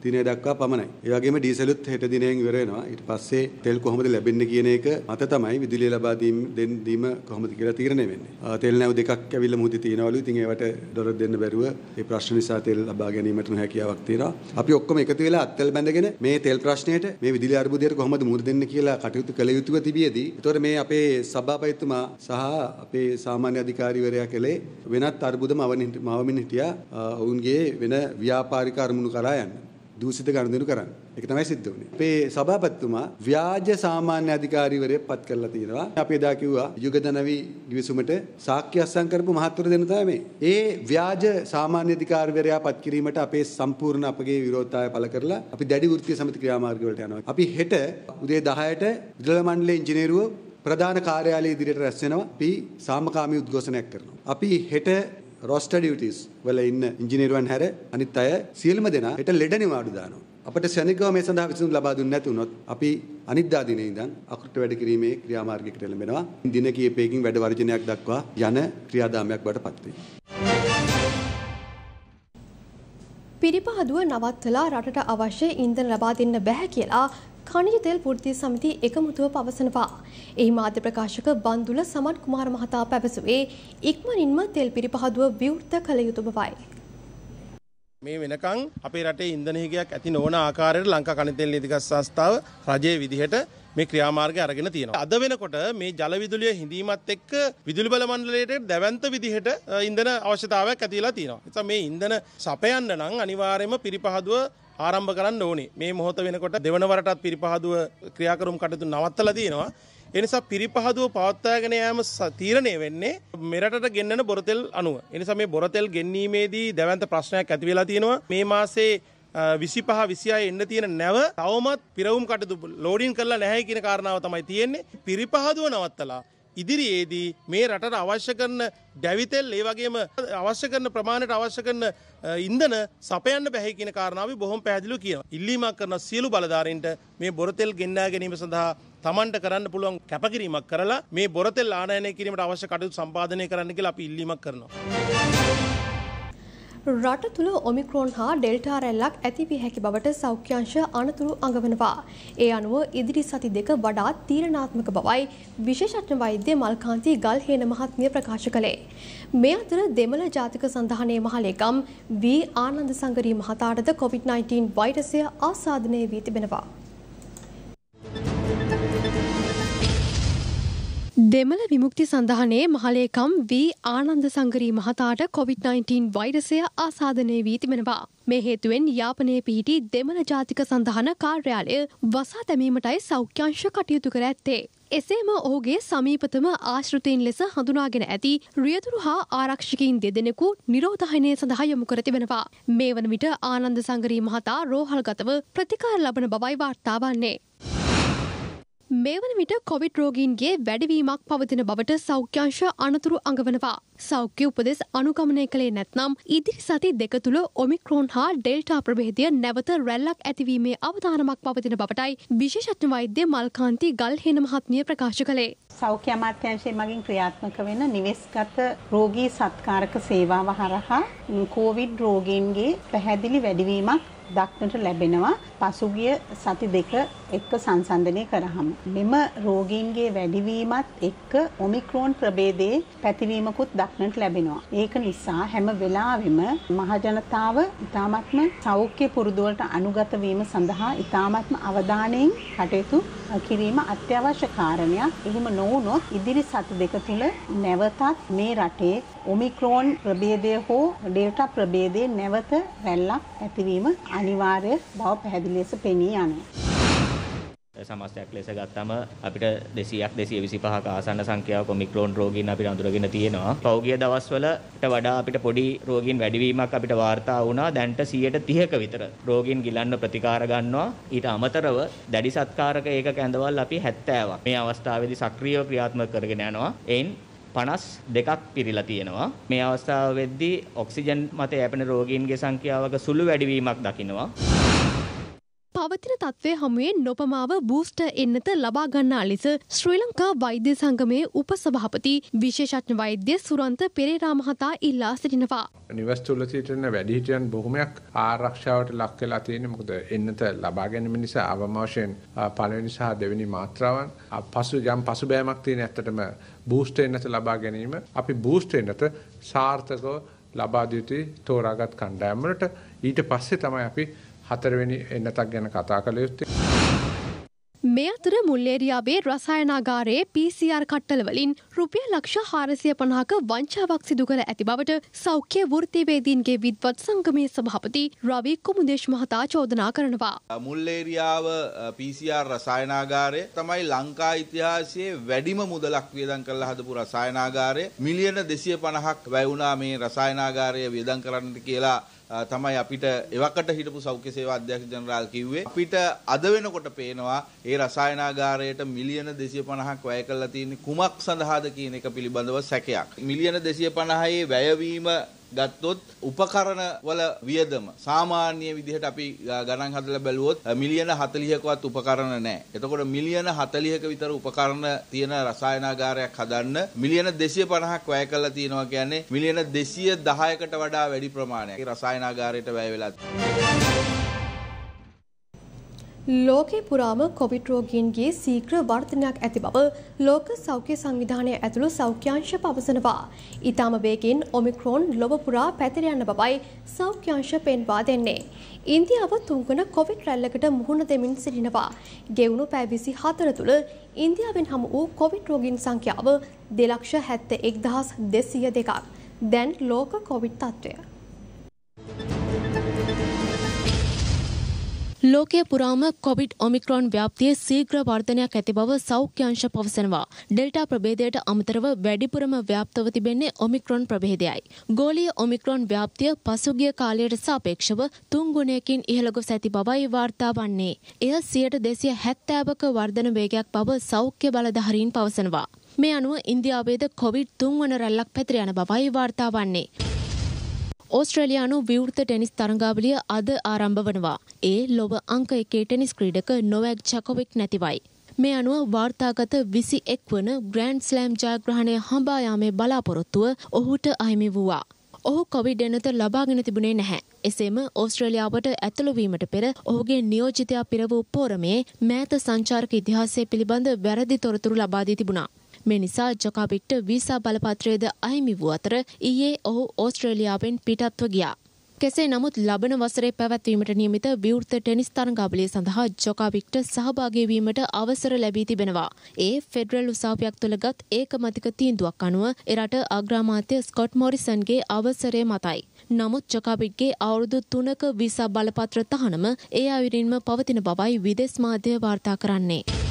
දිනය දක්වා පමණයි. ඒ වගේම ඩීසලුත් හෙට දිනයෙන් ඉවර වෙනවා. ඊට පස්සේ තෙල් කොහොමද ලැබෙන්නේ කියන එක මත තමයි විදුලිය ලබා දීම කොහොමද කියලා තීරණය වෙන්නේ. තෙල් නැව් දෙකක් ඇවිල්ලා මුහුදේ තියෙනවලු. ඉතින් ඒවට ඩොලර් දෙන්න බැරුව ඒ ප්‍රශ්න නිසා තෙල් ලබා ගැනීමට නොහැකියාවක් තියෙනවා. අපි ඔක්කොම එකතු වෙලා අත්වල බැඳගෙන මේ තෙල් ප්‍රශ්නයට මේ විදුලි අර්බුදයට කොහොමද මුහුණ දෙන්නේ කියලා කටයුතු කළ යුතුව තිබියදී. ඒතොර මේ අපේ සභාපතිතුමා සහ අපේ සාමාන්‍ය අධිකාරීවරයා කළේ වෙනත් අර්බුදම මවමින් හිටියා. ඔවුන්ගේ වෙන ව්‍යාපාරික අරමුණු කරා යන්න. දූෂිත ගනුදෙනු කරන්න. ඒක තමයි සිද්ධ වුනේ. අපේ සභාපතිතුමා ව්‍යාජ සාමාන්‍ය අධිකාරීවරයෙක් පත් කරලා තියෙනවා. අපි එදා කිව්වා යුගදනවි ගිවිසුමට සාක්ෂි අස්සම් කරපු මහත්වරු දෙන තමයි මේ. ඒ ව්‍යාජ සාමාන්‍ය අධිකාරීවරයා පත් කිරීමට අපේ සම්පූර්ණ අපගේ විරෝධතාවය පළ කරලා අපි දැඩි වෘත්තීය සමිති ක්‍රියාමාර්ග වලට යනවා. අපි හෙට උදේ 10ට විදුලි මණ්ඩලයේ ඉංජිනේරුවෝ ප්‍රධාන කාර්යාලය ඉදිරියට රැස් වෙනවා. අපි සාමකාමී උද්ඝෝෂණයක් කරනවා. අපි හෙට රොස්ටර් ඩියුටිස් වල ඉන්න ඉංජිනේරුවන් හැර අනිත් අය සියලුම දෙනා හෙට ලෙඩ නිවාඩු දානවා. අපට ශනිකව මේ සඳහා විසඳුම් ලබා දුන්නේ නැති වුණොත් අපි අනිද්දා දිනේ ඉඳන් අකෘත්‍ය වැඩ කිරීමේ ක්‍රියාමාර්ගයකට එළඹෙනවා. දින කිහිපයකින් වැඩ වර්ජනයක් දක්වා යන ක්‍රියාදාමයක් බවට පත් වෙනවා. පිරිපහදුව නවත්තලා රටට අවශ්‍ය ඉන්ධන ලබා දෙන්න බැහැ කියලා කණිජ තෙල් වෘත්තීය සමිතිය එකමුතුව පවසනවා. එහි මාධ්‍ය ප්‍රකාශක බන්දුල සමන් කුමාර මහතා පැවසුවේ ඉක්මනින්ම තෙල් පිරිපහදුව විවෘත කළ යුතු බවයි. මේ වෙනකන් අපේ රටේ ඉන්ධන හිගයක් ඇති නොවන ආකාරයට ලංකා කණිතෙල් ඉදිකස් සංස්ථාව රජයේ විදිහට මේ ක්‍රියාමාර්ගය අරගෙන තියෙනවා. අද වෙනකොට මේ ජල විදුලිය හිඳීමත් එක්ක විදුලි බල මණ්ඩලයට දැවැන්ත විදිහට ඉන්ධන අවශ්‍යතාවයක් ඇතිලා තියෙනවා. ඒ නිසා මේ ඉන්ධන සපයන්න නම් අනිවාර්යයෙන්ම පිරිපහදුව ආරම්භ කරන්න ඕනේ. මේ මොහොත වෙනකොට දෙවන වරටත් පිරිපහදුව ක්‍රියාකරුම් කටයුතු නවත්තලා තියෙනවා. එනිසා පිරිපහදුව පවත්වාගෙන යාම තීරණය වෙන්නේ මෙරටට ගෙන්නන බොරතෙල් අනුව. එනිසා මේ බොරතෙල් ගෙන්වීමේදී දැවැන්ත ප්‍රශ්නයක් ඇති වෙලා තියෙනවා. මේ මාසේ විසිපහ විසියයි එන්න තියෙන නැව තවමත් පිරවුම් කටතු ලෝඩින් කරලා නැහැ කියන කාරණාව තමයි තියෙන්නේ. පිරිපහදුව නවත්තලා ඉදිරියේදී මේ රටට අවශ්‍ය කරන දැවිතෙල් ඒ වගේම අවශ්‍ය කරන ප්‍රමාණයට අවශ්‍ය කරන ඉන්ධන සපයන්න බැහැ කියන කාරණාව බොහොම පැහැදිලිව කියනවා. ඉල්ලීමක් කරන සියලු බලධාරීන්ට මේ බොරතෙල් ගෙන්නා ගැනීම සඳහා තමන්ට කරන්න පුළුවන් කැපකිරීමක් කරලා මේ බොරතෙල් ආනයනය කිරීමට අවශ්‍ය කටයුතු සම්පාදනය කරන්න කියලා අපි ඉල්ලීමක් කරනවා. රට තුළ ඔමික්‍රෝන් හා ඩෙල්ටා රැල්ලක් ඇතිවිය හැකි බවට සෞඛ්‍යංශ අනතුරු අඟවනවා. ඒ අනුව ඉදිරි සති දෙක වඩාත් තීරණාත්මක බවයි විශේෂඥ වෛද්‍ය මල්කාන්ති ගල්හේන මහත්මිය ප්‍රකාශ කළේ. මේ අතර දෙමළ ජාතික සඳහනයේ මහලේකම් වී ආනන්ද සංගරී මහතාටද කොවිD-19 වෛරසය ආසාදනය වී තිබෙනවා. දෙමළ විමුක්ති සඳහනේ මහලේකම් වී ආනන්ද සංගරී මහතාට කොවිD-19 වෛරසය ආසාධනය වී තිබෙනවා. මේ හේතුවෙන් යාපනයේ පිහිටි දෙමළ ජාතික සඳහන කාර්යාලය වසා තැමීමටයි සෞඛ්‍යංශ කටයුතු කර ඇත්තේ. එසේම ඔහුගේ සමීපතම ආශ්‍රතයෙන් ලෙස හඳුනාගෙන ඇති රියතුරු හා ආරක්ෂකින් දෙදෙනෙකු නිරෝධහනය සඳහා යොමු කර තිබෙනවා. මේ වන විට ආනන්ද සංගරී මහතා රෝහල්ගතව ප්‍රතිකාර ලබන බවයි වාර්තාාවන්නේ. මේ වන විට කොවිඩ් රෝගීන්ගේ වැඩවීමක් පවතින බවට සෞඛ්‍යංශ අනතුරු අඟවනවා. සෞඛ්‍ය උපදෙස් අනුගමනය කළේ නැත්නම් ඉදිරි සති දෙක තුළ ඔමික්‍රෝන් හා ඩෙල්ටා ප්‍රභේදය නැවත රැල්ලක් ඇතිවීමේ අවධානමක් පවතින බවටයි විශේෂඥ වෛද්‍ය මල්කාන්ති ගල්හෙන මහත්මිය ප්‍රකාශ කළේ. සෞඛ්‍ය අමාත්‍යංශයේ මගින් ක්‍රියාත්මක වෙන නිවෙස්ගත රෝගී සත්කාරක සේවාව හරහා කොවිඩ් රෝගීන්ගේ පැහැදිලි වැඩිවීමක් දක්නට ලැබෙනවා පසුගිය සති දෙක එක්ක සංසන්දනය කරහම. මෙම රෝගීන්ගේ වැඩිවීමත් එක්ක ඔමික්‍රෝන් ප්‍රබේදයේ පැතිවීමකුත් දක්නට ලැබෙනවා. ඒක නිසා හැම වෙලාවෙම මහජනතාව ඉතාමත්ම සෞඛ්‍ය පුරුදුවලට අනුගත වීම සඳහා ඉතාමත්ම අවධානයෙන් කටයුතු කිරීම අත්‍යවශ්‍ය කාරණයක්. එහෙම නොවුනොත් ඉදිරි සති දෙක තුළ නැවතත් මේ රටේ ඔමික්‍රෝන් ප්‍රභේදය හෝ ඩෙල්ටා ප්‍රභේදය නැවත රැල්ලක් ඇතිවීම අනිවාර්ය බව පැහැදිලි ලෙස පෙනී යනවා. සමස්තයක් ලෙස ගත්තම අපිට 200ක් 225ක ආසන්න සංඛ්‍යාවක ඔමික්‍රෝන් රෝගීන් අපිට අඳුරගෙන තියෙනවා. පෞගිය දවස්වලට වඩා අපිට පොඩි රෝගීන් වැඩිවීමක් අපිට වාර්තා වුණා. දැන්ට 130ක විතර රෝගීන් ගිලන්න ප්‍රතිකාර ගන්නවා. ඊට අමතරව දැඩි සත්කාරක ඒකක ඇඳවල් අපි 70ක්. මේ අවස්ථාවේදී සක්‍රීයව ක්‍රියාත්මක කරගෙන යනවා. එයින් 52ක් පිරීලා තියෙනවා. මේ අවස්ථාව වෙද්දී ඔක්සිජන් මත යැපෙන රෝගීන්ගේ සංඛ්‍යාවක සුළු වැඩිවීමක් දකිනවා. පවතින තත්ත්වය හමුවේ නොපමාව බූස්ට එන්නත ලබාගන්නා ලෙස ශ්‍රී ලංකා වෛද්‍ය සංගමයේ උපසභාපති විශේෂඥ වෛද්‍ය සුරන්ත පෙරේරා මහතා ඉල්ලා සිටිනවා. නිවස් තුල සිටින වැඩිහිටියන් බොහොමයක් ආරක්ෂාවට ලක් වෙලා තියෙන්නේ මොකද එන්නත ලබා ගැනීම නිසා අවමෝෂයෙන් පළවෙනි සහ දෙවෙනි මාත්‍රාවන් පසු යම් පසුබෑමක් තියෙන ඇත්තටම බූස්ට් එන්නත ලබා ගැනීම අපි බූස්ට් එන්නත සාර්ථකව ලබා දිය යුතු තෝරාගත් කණ්ඩායම් වලට ඊට පස්සේ තමයි අපි හතරවෙනි එන්නතක් ගැන කතා කළ යුත්තේ මේ අතර මුල්ලේරියාවේ රසායනාගාරයේ PCR කට්ටලවලින් රුපියල් ලක්ෂ හාරසිය පණහක වංචාවක් සිදු කළ ඇති බවට සෞඛ්‍ය වෘත්තිවේදීන්ගේ විද්වත් සංගමයේ සභාපති රවී කුමුදේශ් මහතා චෝදනා කරනවා. මුල්ලේරියාව PCR රසායනාගාරය තමයි ලංකා ඉතිහාසයේ වැඩිම මුදලක් වියදම් කරලා හදපු රසායනාගාරය මිලියන 250ක් වැය වුණා මේ රසායනාගාරය වියදම් කරන්නට කියලා තමයි අපිට එවකට හිටපු සෞඛ්‍ය සේවා අධ්‍යක්ෂ ජනරාල් කිව්වේ. අපිට අද වෙනකොට පේනවා ඒ රසායනාගාරයට මිලියන 250ක් වැය කරලා තියෙන්නේ කුමක් සඳහාද කියන එක පිළිබඳව සැකයක්. මිලියන 250ේ වැයවීම ගත්තොත් උපකරණ වල වියදම සාමාන්‍ය විදිහට අපි ගණන් හදලා බැලුවොත් මිලියන 40කවත් උපකරණ නැහැ. එතකොට මිලියන 40ක විතර උපකරණ තියෙන රසායනාගාරයක් හදන්න මිලියන 250ක් වැය කරලා තියෙනවා කියන්නේ මිලියන 210කට වඩා වැඩි ප්‍රමාණයක්. ඒ රසායනාගාරයට වැය වෙලා තියෙනවා. ලෝකේ පුරාම කොවිඩ් රෝගීන්ගේ සීක්‍ර වර්ධනයක් ඇති බව ලෝක සෞඛ්‍ය සංවිධානය ඇතුළු සෞඛ්‍යංශ පවසනවා. ඊටම වේගින් ඔමික්‍රෝන් ලොව පුරා පැතිර යන බවයි සෞඛ්‍යංශ පෙන්වා දෙන්නේ. ඉන්දියාව තුන්වන කොවිඩ් රැල්ලකට මුහුණ දෙමින් සිටිනවා. ගෙවුණු පැය 24 තුළ ඉන්දියාවෙන් හමු වූ කොවිඩ් රෝගීන් සංඛ්‍යාව 2,71,202ක්. දැන් ලෝක කොවිඩ් තත්ත්වය ලෝකය පුරාම කොවිඩ් ඔමික්‍රෝන් ව්‍යාප්තියේ සීග්‍ර වර්ධනයක් ඇති බව සෞඛ්‍යංශ පවසනවා. ඩෙල්ටා ප්‍රභේදයට අමතරව වැඩිපුරම ව්‍යාප්තව තිබෙන්නේ ඔමික්‍රෝන් ප්‍රභේදයයි. ගෝලීය ඔමික්‍රෝන් ව්‍යාප්තිය පසුගිය කාලයට සාපේක්ෂව තුන් ගුණයකින් ඉහළ ගොස් ඇති බවයි වාර්තා වන්නේ. එය සියයට දෙසිය හැත්තෑවක වර්ධන වේගයක් බව සෞඛ්‍ය බලධහරීන් පවසනවා. මේ අනුව ඉන්දියාවේද කොවිඩ් තුන්වන රැල්ලක් පැතිර යන බවයි වාර්තා වන්නේ. ඕස්ට්‍රලයානු විවෘත ටෙනිස් තරංගාවලිය අද ආරම්භ වනවා. ඒ ලොව අංක එකේ ටෙනිස් ක්‍රීඩක නොවැක් චකොවික් නැතිවයි. මේ අනුව වාර්තාගත විසි එක් වන ග්‍රෑන්ඩ් ස්ලෑම් ජයග්‍රහණය හඹායාමේ බලාපොරොත්තුව ඔහුට අහිමි වූවා. ඔහු කොවිඩ් එනත ලබාගෙන තිබුණේ නැහැ. එසේම ඕස්ට්‍රලියාවට ඇතුළුවීමට පෙර ඔහුගේ නියෝජිතයා පිරවූ පෝරමේ මෑත සංචාරක ඉතිහාසය පිළිබඳ වැරදි තොරතුරු ලබාදී තිබුණා. මේ නිසා ජොකාබික්ට වීසා බලපත්‍රයද අහිමි වූ අතර ඊයේ ඔහු ඕස්ට්‍රේලියාවෙන් පිටත්ව ගියා. කෙසේ නමුත් ලබන වසරේ පැවැත්වීමට නියමිත විවෘත ටෙනිස් තරගාවලිය සඳහා ජොකාවික්ට සහභාගී වීමට අවසර ලැබී තිබෙනවා. ඒ ෆෙඩරල් උසාවියක් තුළගත් ඒකමතික තීන්දුවක් අනුව එරට අග්‍රාමාත්‍ය ස්කොට් මොරිසන්ගේ අවසරය මතයි. නමුත් ජොකාවික්ගේ අවුරුදු තුනක විසා බලපත්‍ර තහනම ඒ අයුරින්ම පවතින බවයි විදෙස් මාධ්‍ය වාර්තා කරන්නේ.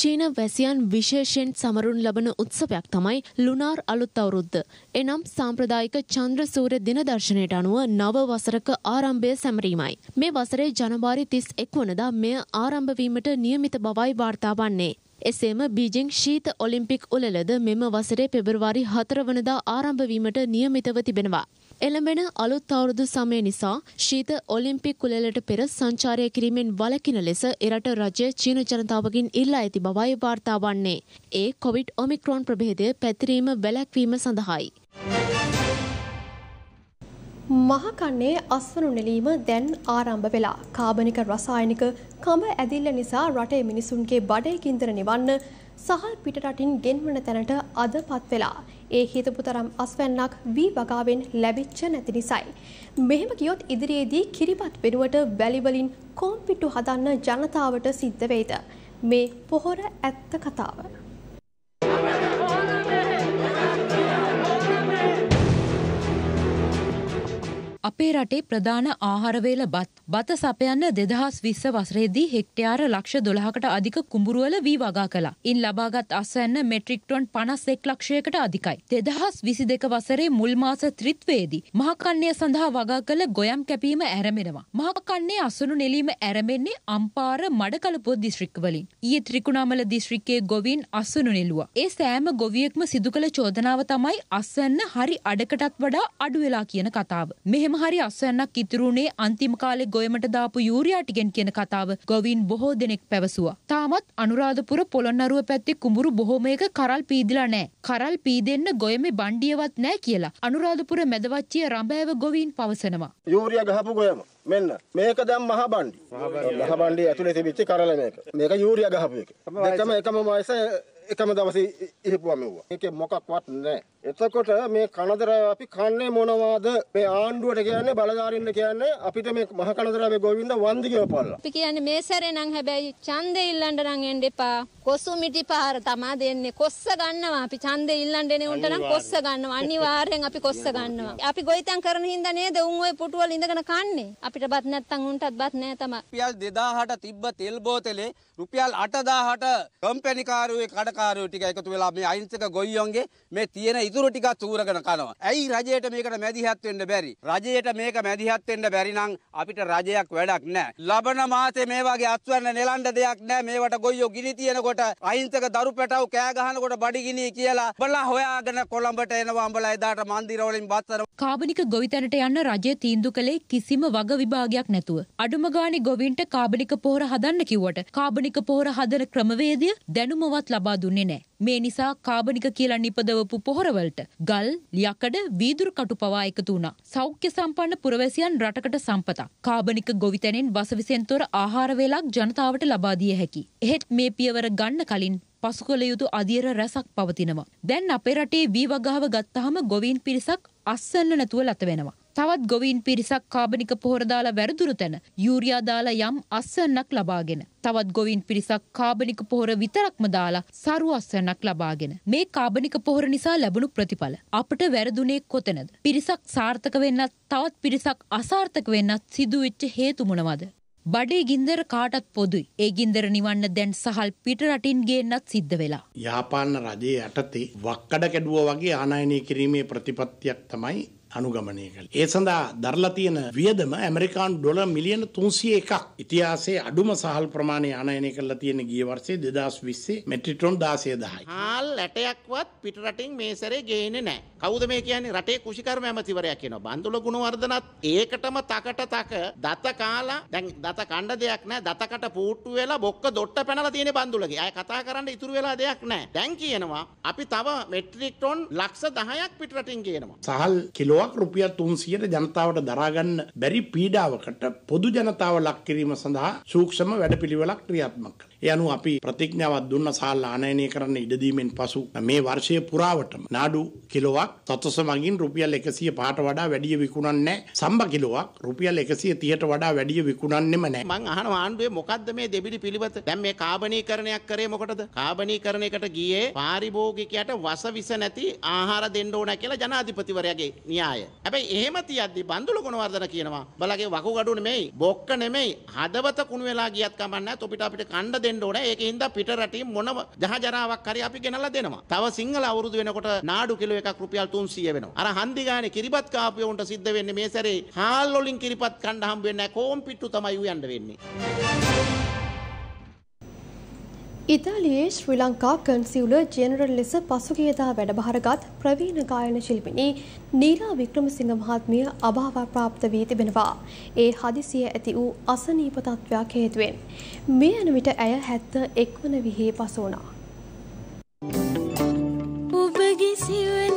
චීන වැසියන් විශේෂයෙන් සමරුන් ලබන උත්සවයක් තමයි ලුනාර් අලුත් අවුරුද්ද. එනම් සාම්ප්‍රදායික චන්ද්‍ර සූර්ය දින දර්ශනයට අනුව නව වසරක ආරම්භය සැමරීමයි. මේ වසරේ ජනවාරි 31 වනදා මෙය ආරම්භ වීමට නියමිත බවයි වාර්තා වන්නේ. එසේම බීජිං ශීත ඔලිම්පික් උළෙලද මෙම වසරේ පෙබරවාරි 4 වනදා ආරම්භ වීමට නියමිතව තිබෙනවා. එළඹෙන අලුත් අවුරුදු සමය නිසා ශීත ඔලිම්පික් කුලලට පෙර සංචාරය කිරීමෙන් වලකින ලෙස එරට රජය චීන ජනතාවගෙන් ඉල්ලා ඇති බවයි වාර්තා වන්නේ. ඒ කොවිඩ් ඔමික්‍රෝන් ප්‍රභේදය පැතිරීම වැළැක්වීම සඳහායි. මහකන්නේ අස්වනු නෙලීම දැන් ආරම්භ වෙලා කාබනික රසායනික කඹ ඇදිල්ල නිසා රටේ මිනිසුන්ගේ බඩේ කින්දර නිවන්න සහල් පිටරටින් ගෙන්වන තැනට අදපත් වෙලා ඒ හිතපු තරම් අස්වැන්නක් වී වගාවෙන් ලැබිච්ච නැති නිසයි. මෙහෙම කියොත් ඉදිරියේදී කිරිපත් වෙනුවට වැලිවලින් කෝම්පිට්ටු හදන්න ජනතාවට සිද්ධ වෙයිද. මේ පොහොර ඇත්ත කතාව. අපේ රටේ ප්‍රධාන ආහාරවේල බත් බත සපයන්න දෙදහස් විස්ස වසරේදී හෙක්ටයාර ලක්ෂ දොළහකට අධික කුඹුරුවල වී වගා කලා. ඉන් ලබාගත් අසන්න මෙට්‍රික්ටොන් පනස් එක් ලක්ෂයකට අධිකයි. දෙදහස් විසි දෙක වසරේ මුල්මාස ත්‍රිත්වේදී. මහකන්නේ සඳහා වගා කළ ගොයම් කැපීම ඇරමෙනවා. මහකන්නේ අසුනු නෙලීම ඇරමෙන්නේ අම්පාර මඩකලපො දිශ්‍රික්වලින්. ඊ ත්‍රිකුණාමල දිශ්‍රික්කේ ගොවින් අසුනු නෙලුවා. ඒ සෑම ගොවියෙක්ම සිදු කළ චෝදනාව තමයි අසන්න හරි අඩකටත් වඩා අඩුවෙලා කියන කතාව. මෙහෙම එහෙම හරි අස්වැන්නක් ඉතුරුනේ අන්තිම කාලේ ගොයමට දාපු යූරියා ටිකෙන් කියන කතාව ගොවීන් බොහෝ දෙනෙක් පැවසුවා. තාමත් අනුරාධපුර පොළොන්නරුව පැත්තේ කුඹුරු බොහොමයක කරල් පීදිලා නැහැ. කරල් පීදෙන්න ගොයමේ බණ්ඩියවත් නැහැ කියලා අනුරාධපුර මැදවච්චිය රඹෑව ගොවීන් පවසනවා. යූරියා ගහපු ගොයම මෙන්න මේක දැන් මහ බණ්ඩි. මහ බණ්ඩි ඇතුලේ තිබිච්ච කරල මේක. මේක යූරියා ගහපු එක. දෙකම එකම වයස එකම දවසේ ඉහිපුවා මෙව්වා. ඒකේ මොකක්වත් නැහැ. එතකොට මේ කනදරාව අපි කන්නේ මොනවාද? මේ ආණ්ඩුවට කියන්නේ බලධාරින්න කියන්නේ අපිට මේ මහ කනදරාවේ ගෝවින්ද වන්දි කියපල්ලා. අපි කියන්නේ මේ සැරේ නම් හැබැයි ඡන්දෙ ඉල්ලන්න නම් එන්න එපා. කොසු මිටි පාර තමා දෙන්නේ. කොස්ස ගන්නවා. අපි ඡන්දෙ ඉල්ලන්න එනේ උන්ට නම් කොස්ස ගන්නවා. අනිවාර්යෙන් අපි කොස්ස ගන්නවා. අපි ගොවිතැන් කරන හින්දා නේද උන් ওই පුටුවල ඉඳගෙන කන්නේ. අපිට බත් නැත්තම් උන්ටත් බත් නෑ තමයි. රුපියල් 2000ට තිබ්බ තෙල් බෝතලේ රුපියල් 8000ට කම්පැනිකාරයෝ කඩකාරයෝ ටික එකතු වෙලා මේ අහිංසක ගොයියොන්ගේ මේ තියෙන ඉතු වතුර ටිකක් තූරගෙන කනවා. ඇයි රජයට මේකට මැදිහත් වෙන්න බැරි? රජයට මේක මැදිහත් වෙන්න බැරි නම් අපිට රජයක් වැඩක් නැහැ. ලබන මාසේ මේ වගේ අත්වැන්න නෙලන්න දෙයක් නැහැ. මේවට ගොයියෝ ගිනි තියනකොට අහිංසක දරු පැටව් කෑ ගහනකොට බඩගිනි කියලා බලා හොයාගෙන කොළඹට එනවා උඹලා එදාට මන්දිරවලින් බස්සර කාබනික ගොවිතැනට යන්න රජය තීන්දු කළේ කිසිම වග විභාගයක් නැතුව. අඩුම ගානේ ගොවීන්ට කාබනික පොහොර හදන්න කිව්වට කාබනික පොහොර හදන ක්‍රමවේදය දැනුමවත් ලබා දුන්නේ නැහැ. මේ නිසා කාබනික කියලා නිපදවපු පොහොරවල වලට ගල් ලියකඩ වීදුරු කටු පවා එකතු වුණා. සෞඛ්‍ය සම්පන්න පුරවැසියන් රටකට සම්පතක්. කාබනික ගොවිතැනෙන් වසවිසෙන් තොර ආහාර වේලක් ජනතාවට ලබා දිය හැකි. එහෙත් මේ පියවර ගන්න කලින් පසු කළ යුතු අධියර රැසක් පවතිනවා. දැන් අපේ රටේ වී වගාව ගත්තහම ගොවීන් පිරිසක් අස්සන්න නැතුව ලත වෙනවා. තවත් ගොවීන් පිරිසක් කාබනික පොහොරදාලා වැරදුරු තැන යූරයා දාලා යම් අස්සන්නක් ලබාගෙන. තවත් ගොවින් පිරිසක් කාබනික පොහොර විතරක්ම දාලා සරු අස්සනක් ලබාගෙන මේ කාබනික පොහොර නිසා ලැබුණු ප්‍රතිඵල අපට වැරදුනේ කොතනද පිරිසක් සාර්ථක වෙන්නත් තවත් පිරිසක් අසාර්ථක වෙන්නත් සිදුවෙච්ච හේතු මොනවද බඩේ ගින්දර කාටත් පොදුයි ඒ ගින්දර නිවන්න දැන් සහල් පිට රටින් ගේන්නත් සිද්ධ වෙලා යාපාන්න රජයේ යටතේ වක්කඩ කැඩුවා වගේ ආනයනය කිරීමේ ප්‍රතිපත්තියක් තමයි අනුගමනය කළ. ඒ සඳහා දරලා තියෙන වියදම ඇමරිකාන් ඩොල මිලියන තුන්සිය එකක් ඉතිහාසේ අඩුම සහල් ප්‍රමාණය අනයනය කරලා තියෙන ගිය වර්සේ දෙදස් විස්සේ මෙට්‍රිටොන් දාසය දහයි. හාල් ඇටයක්වත් පිටරටින් මේසරේ ගේන නෑ කවද මේ කියන්නේ රටේ කුෂිකර්ම ඇමතිවරයක් කියන බන්දුල ගුණවර්ධනත් ඒකටම තකට තක දත කාලා දැන් දත කණ්ඩ දෙයක් නෑ දතකට පූට්ටු වෙලා බොක්ක දොට්ට පැනලා තියෙන බන්දුලගේ අය කතා කරන්න ඉතුරු වෙලා දෙයක් නෑ දැන් කියනවා අපි තව මෙට්‍රික්ටොන් ලක්ෂ දහයක් පිටරටින් කියනවා. සහල් කිලෝ බිලියනක් රුපියල් 300ට ජනතාවට දරා ගන්න බැරි පීඩාවකට පොදු ජනතාව ලක් කිරීම සඳහා සූක්ෂම වැඩපිළිවෙලක් ක්‍රියාත්මක ඒ අනුව අපි ප්‍රතිඥාවක් දුන්න සාල් ආනයනය කරන්න ඉඩ දීමෙන් පසු මේ වර්ෂය පුරාවටම නාඩු කිලෝවක් තත්ස මගින් රුපියල් 105ට වඩා වැඩිය විකුණන්නේ සම්බ කිලෝවක් රුපියල් 130ට වඩා වැඩිය විකුණන්නෙම නැහැ මං අහනවා ආණ්ඩුවේ මොකද්ද මේ දෙබිඩි පිළිවෙත දැන් මේ කාබනීකරණයක් කරේ මොකටද කාබනීකරණයකට ගියේ පාරිභෝගිකයට වස විස නැති ආහාර දෙන්න ඕන කියලා ජනාධිපතිවරයාගේ න්‍යාය හැබැයි එහෙම තියද්දි බන්දුල ගුණවර්ධන කියනවා බලගේ වකුගඩු නෙමෙයි බොක්ක නෙමෙයි හදවත කුණු වෙලා ගියත් කමක් නැහැ අපිට අපිට කණ්ඩ දෙන්න ඕන. ඒකේ හින්දා පිට රටින් මොන ජහජරාවක් හරි අපි ගෙනලා දෙනවා. තව සිංහල අවුරුදු වෙනකොට නාඩු කිලෝ එකක් රුපියල් 300 වෙනවා. අර හන්දි ගානේ කිරිපත් කාපිය උන්ට සිද්ධ වෙන්නේ මේ සැරේ. හාල් වලින් කිරිපත් කන්න හම්බ වෙන්නේ නැහැ. කොම්පිට්ටු තමයි උයන්ඩ වෙන්නේ. ඉතාලියේ ශ්‍රී ලංකා කන්සිවුල ජෙනරල් ලෙස පසුගියදා වැඩභාරගත් ප්‍රවීණ ගායන ශිල්පිනී නීලා වික්‍රමසිංහ මහත්මිය අභාවප්‍රාප්ත වී තිබෙනවා. ඒ හදිසිය ඇති වූ අසනීප තත්ත්වයක් හේතුවෙන්. මේ යන විට ඇය හැත්ත එක්වන විහේ පසෝනා. ඔබගේ සිවුර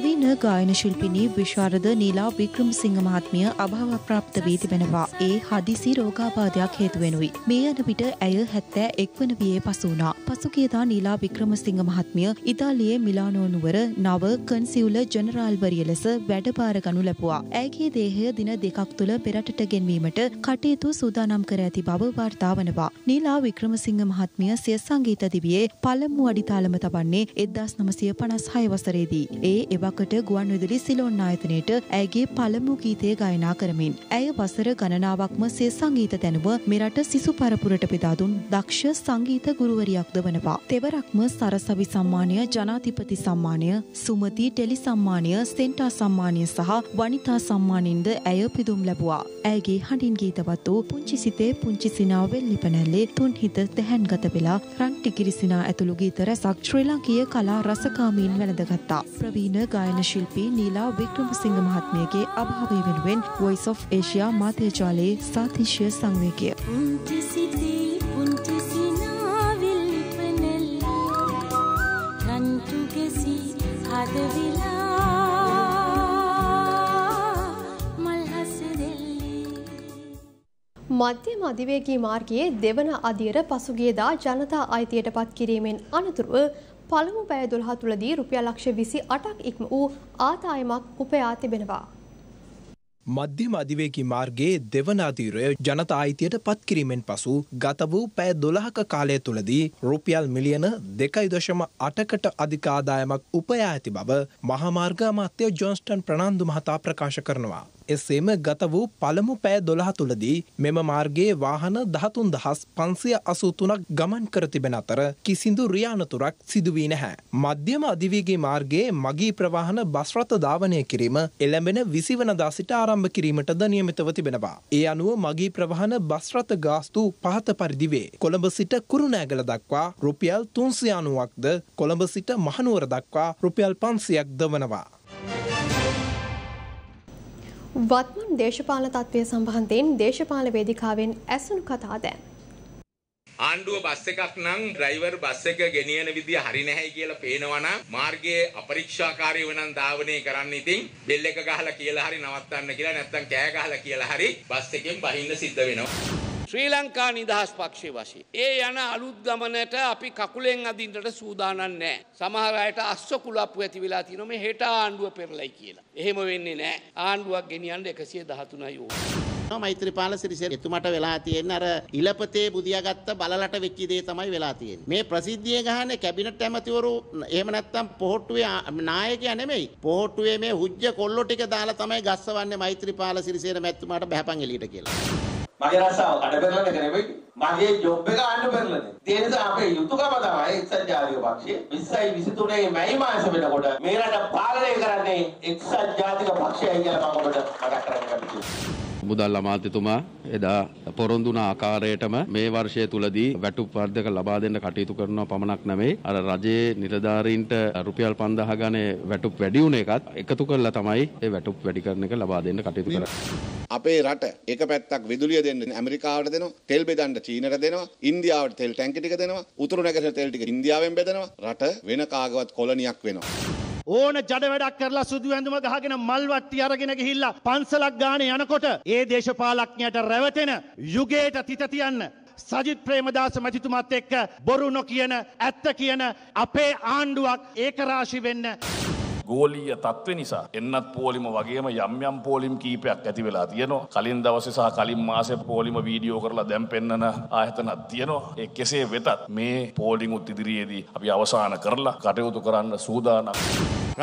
ප්‍රවීණ ගායන ශිල්පිනී විශාරද නීලා වික්‍රමසිංහ මහත්මිය අභාවප්‍රාප්ත වී තිබෙනවා. ඒ හදිසි රෝගාබාධයක් හේතු වෙනුයි. මේ යන විට ඇය 71 වන වියේ පසු වුණා. පසුගියදා නීලා වික්‍රමසිංහ මහත්මිය ඉතාලියේ මිලානෝ නුවර නව කන්සියුල ජෙනරාල්වරිය ලෙස වැඩභාර ගනු ලැබුවා. ඇයගේ දේහය දින දෙකක් තුළ පෙරටට ගෙන්වීමට කටයුතු සූදානම් කර ඇති බව වාර්තා වනවා. නීලා වික්‍රමසිංහ මහත්මිය සිය සංගීත දිවියේ පළමු අඩිතාලම තබන්නේ 1956 වසරේදී. ඒ එවක් තුනකට ගුවන් විදුලි සිලෝන් ආයතනයට ඇගේ පළමු ගීතය ගයනා කරමින්. ඇය වසර ගණනාවක්ම සේ සංගීත දැනුව මෙරට සිසු පරපුරට පෙදාදුන් දක්ෂ සංගීත ගුරුවරියක්ද වනවා. තෙවරක්ම සරසවි සම්මානය ජනාතිපති සම්මානය සුමති ටෙලි සම්මානය සෙන්ටා සම්මානය සහ වනිතා සම්මානින්ද ඇය පිදුම් ලැබවා. ඇගේ හඬින් ගීතවත් වූ පුංචි සිතේ පුංචි සිනාවෙල් ලිපනැල්ලේ තුන් හිත තැහැන්ගත වෙලා රන්ටිකිරිසිනා ඇතුළු ගීත රැසක් ශ්‍රී ලංකීය කලා රසකාමීන් වැළඳගත්තා. ප්‍රවීණ ග ගායන ශිල්පී නීලා වික්‍රමසිංහ මහත්මියගේ අභාවය වෙනුවෙන් Voice of Asia මාධ්‍යජාලයේ සාතිශය සංවේගය. මධ්‍යම අධිවේගී මාර්ගයේ දෙවන අධියර පසුගියදා ජනතා අයිතියට පත් කිරීමෙන් අනතුරුව පළමු පැය 12 තුලදී රුපියල් ලක්ෂ 28ක් ඉක්ම වූ ආදායමක් උපයා තිබෙනවා. මධ්‍යම අධිවේකී මාර්ගයේ දෙවන අධීරය ජනතා අයිතියට පත් කිරීමෙන් පසු ගත වූ පැය 12ක කාලය තුලදී රුපියල් මිලියන 2.8කට අධික ආදායමක් උපයා ඇති බව මහා මාර්ග අමාත්‍ය ජොන්ස්ටන් ප්‍රනාන්දු මහතා ප්‍රකාශ කරනවා. එසේම ගත වූ පළමු පෑ දොළහ තුළදී මෙම මාර්ගයේ වාහන දහතුන් දහස් පන්සිය අසූතුනක් ගමන් කර තිබෙන අතර කිසිදු රියානතුරක් සිදුවී නැහැ. මධ්‍යම අධිවේගේ මාර්ගයේ මගී ප්‍රවාහන බස්රථ ධාවනය කිරීම එළඹෙන විසිවනදා සිට ආරම්භ කිරීමටද නියමිතව තිබෙනවා. ඒ අනුව මගී ප්‍රවාහන බස්රථ ගාස්තු පහත පරිදිවේ. කොළඹ සිට කුරුණෑගල දක්වා රුපියල් තුන්සියානුවක්ද කොළඹ සිට මහනුවර දක්වා රුපියල් පන්සියක් දවනවා. වත්මන් දේශපාලන තත්ත්වය සම්බන්ධයෙන් දේශපාලන වේදිකාවෙන් ඇසුණු කතා දැන්. ආණ්ඩුව බස් එකක් නම් ඩ්‍රයිවර් බස් එක ගෙනියන විදිය හරි නැහැයි කියලා පේනවා නම් මාර්ගයේ අපරීක්ෂාකාරීව නම් ධාවනය කරන්න ඉතින් බෙල් එක ගහලා කියලා හරි නවත්තන්න කියලා නැත්නම් කෑ ගහලා කියලා හරි බස් එකෙන් බහින්න සිද්ධ වෙනවා. ශ්‍රී ලංකා නිදහස් පක්ෂේ වශයෙන්. ඒ යන අලුත් ගමනට අපි කකුලෙන් අදින්නට සූදානම් නැහැ. සමහර අයට අස්ස කුලප්පු ඇති වෙලා තියෙනවා මේ හෙට ආණ්ඩුව පෙරලයි කියලා. එහෙම වෙන්නේ නැහැ. ආණ්ඩුවක් ගෙනියන්න 113යි ඕනේ. මෛත්‍රපාල සිරිසෙන එතුමට වෙලා තියෙන අර ඉලපතේ බුදියාගත්ත බලලට වෙච්ච දේ තමයි වෙලා තියෙන්නේ. මේ ප්‍රසිද්ධිය ගහන්නේ කැබිනට් ඇමතිවරු එහෙම නැත්නම් පොහොට්ටුවේ නායකයා නෙමෙයි. පොහොට්ටුවේ මේ හුජ්ජ කොල්ලෝ ටික දාලා තමයි ගස්සවන්නේ මෛත්‍රපාල සිරිසේන මැතිතුමාට බහැපන් එළියට කියලා. මගේ රස්සාව කඩ පෙරලන එක නෙමෙයි. මගේ ජොබ් එක අන්න පෙරලන. ඒ නිසා අපේ යුතුයකම තමයි එක්සත් ජාතික පක්ෂය 20යි 23 මැයි මාසෙ වෙනකොට මේ රට පාලනය කරන්නේ එක්සත් ජාතික පක්ෂයයි කියලා මම ඔබට මතක් කරගන්න කැමතියි. මුදල් අමාත්‍යතුමා එදා පොරොන්දුන ආකාරයටම මේ වර්ෂය තුලදී වැටුප් වර්ධක ලබා දෙන්න කටයුතු කරනවා පමණක් නෙමෙයි අර රජයේ නිලධාරීන්ට රුපියල් 5000 ගණේ වැටුප් වැඩි වුණ එකත් එකතු කරලා තමයි ඒ වැටුප් වැඩි කරන එක ලබා දෙන්න කටයුතු කරන්නේ. අපේ රට එක පැත්තක් විදුලිය දෙන්න ඇමරිකාවට දෙනවා තෙල් බෙදන්න චීනට දෙනවා ඉන්දියාවට තෙල් ටැංකි ටික දෙනවා උතුරු නැගෙනහිර තෙල් ටික ඉන්දියාවෙන් බෙදනවා රට වෙන කාගවත් කොලනියක් වෙනවා ඕන ජඩ වැඩක් කරලා සුදු ඇඳුම ගහගෙන මල් වට්ටි අරගෙන ගිහිල්ලා පන්සලක් ගානේ යනකොට ඒ දේශපාලඥයට රැවටෙන යුගයට තිත තියන්න සජිත් ප්‍රේමදාස මැතිතුමත් එක්ක බොරු නොකියන ඇත්ත කියන අපේ ආණ්ඩුවක් ඒකරාශි වෙන්න ගෝලීය තත්ත්ව නිසා එන්නත් පෝලිම වගේම යම් යම් පෝලිම් කීපයක් ඇති වෙලා තියෙනවා. කලින් දවසේ සහ කලින් මාසේ පෝලිම වීඩියෝ කරලා දැන් පෙන්නන ආයතනක් තියෙනවා. ඒ කෙසේ වෙතත් මේ පෝලිං උත් ඉදිරියේදී අපි අවසාන කරලා කටයුතු කරන්න සූදානම්.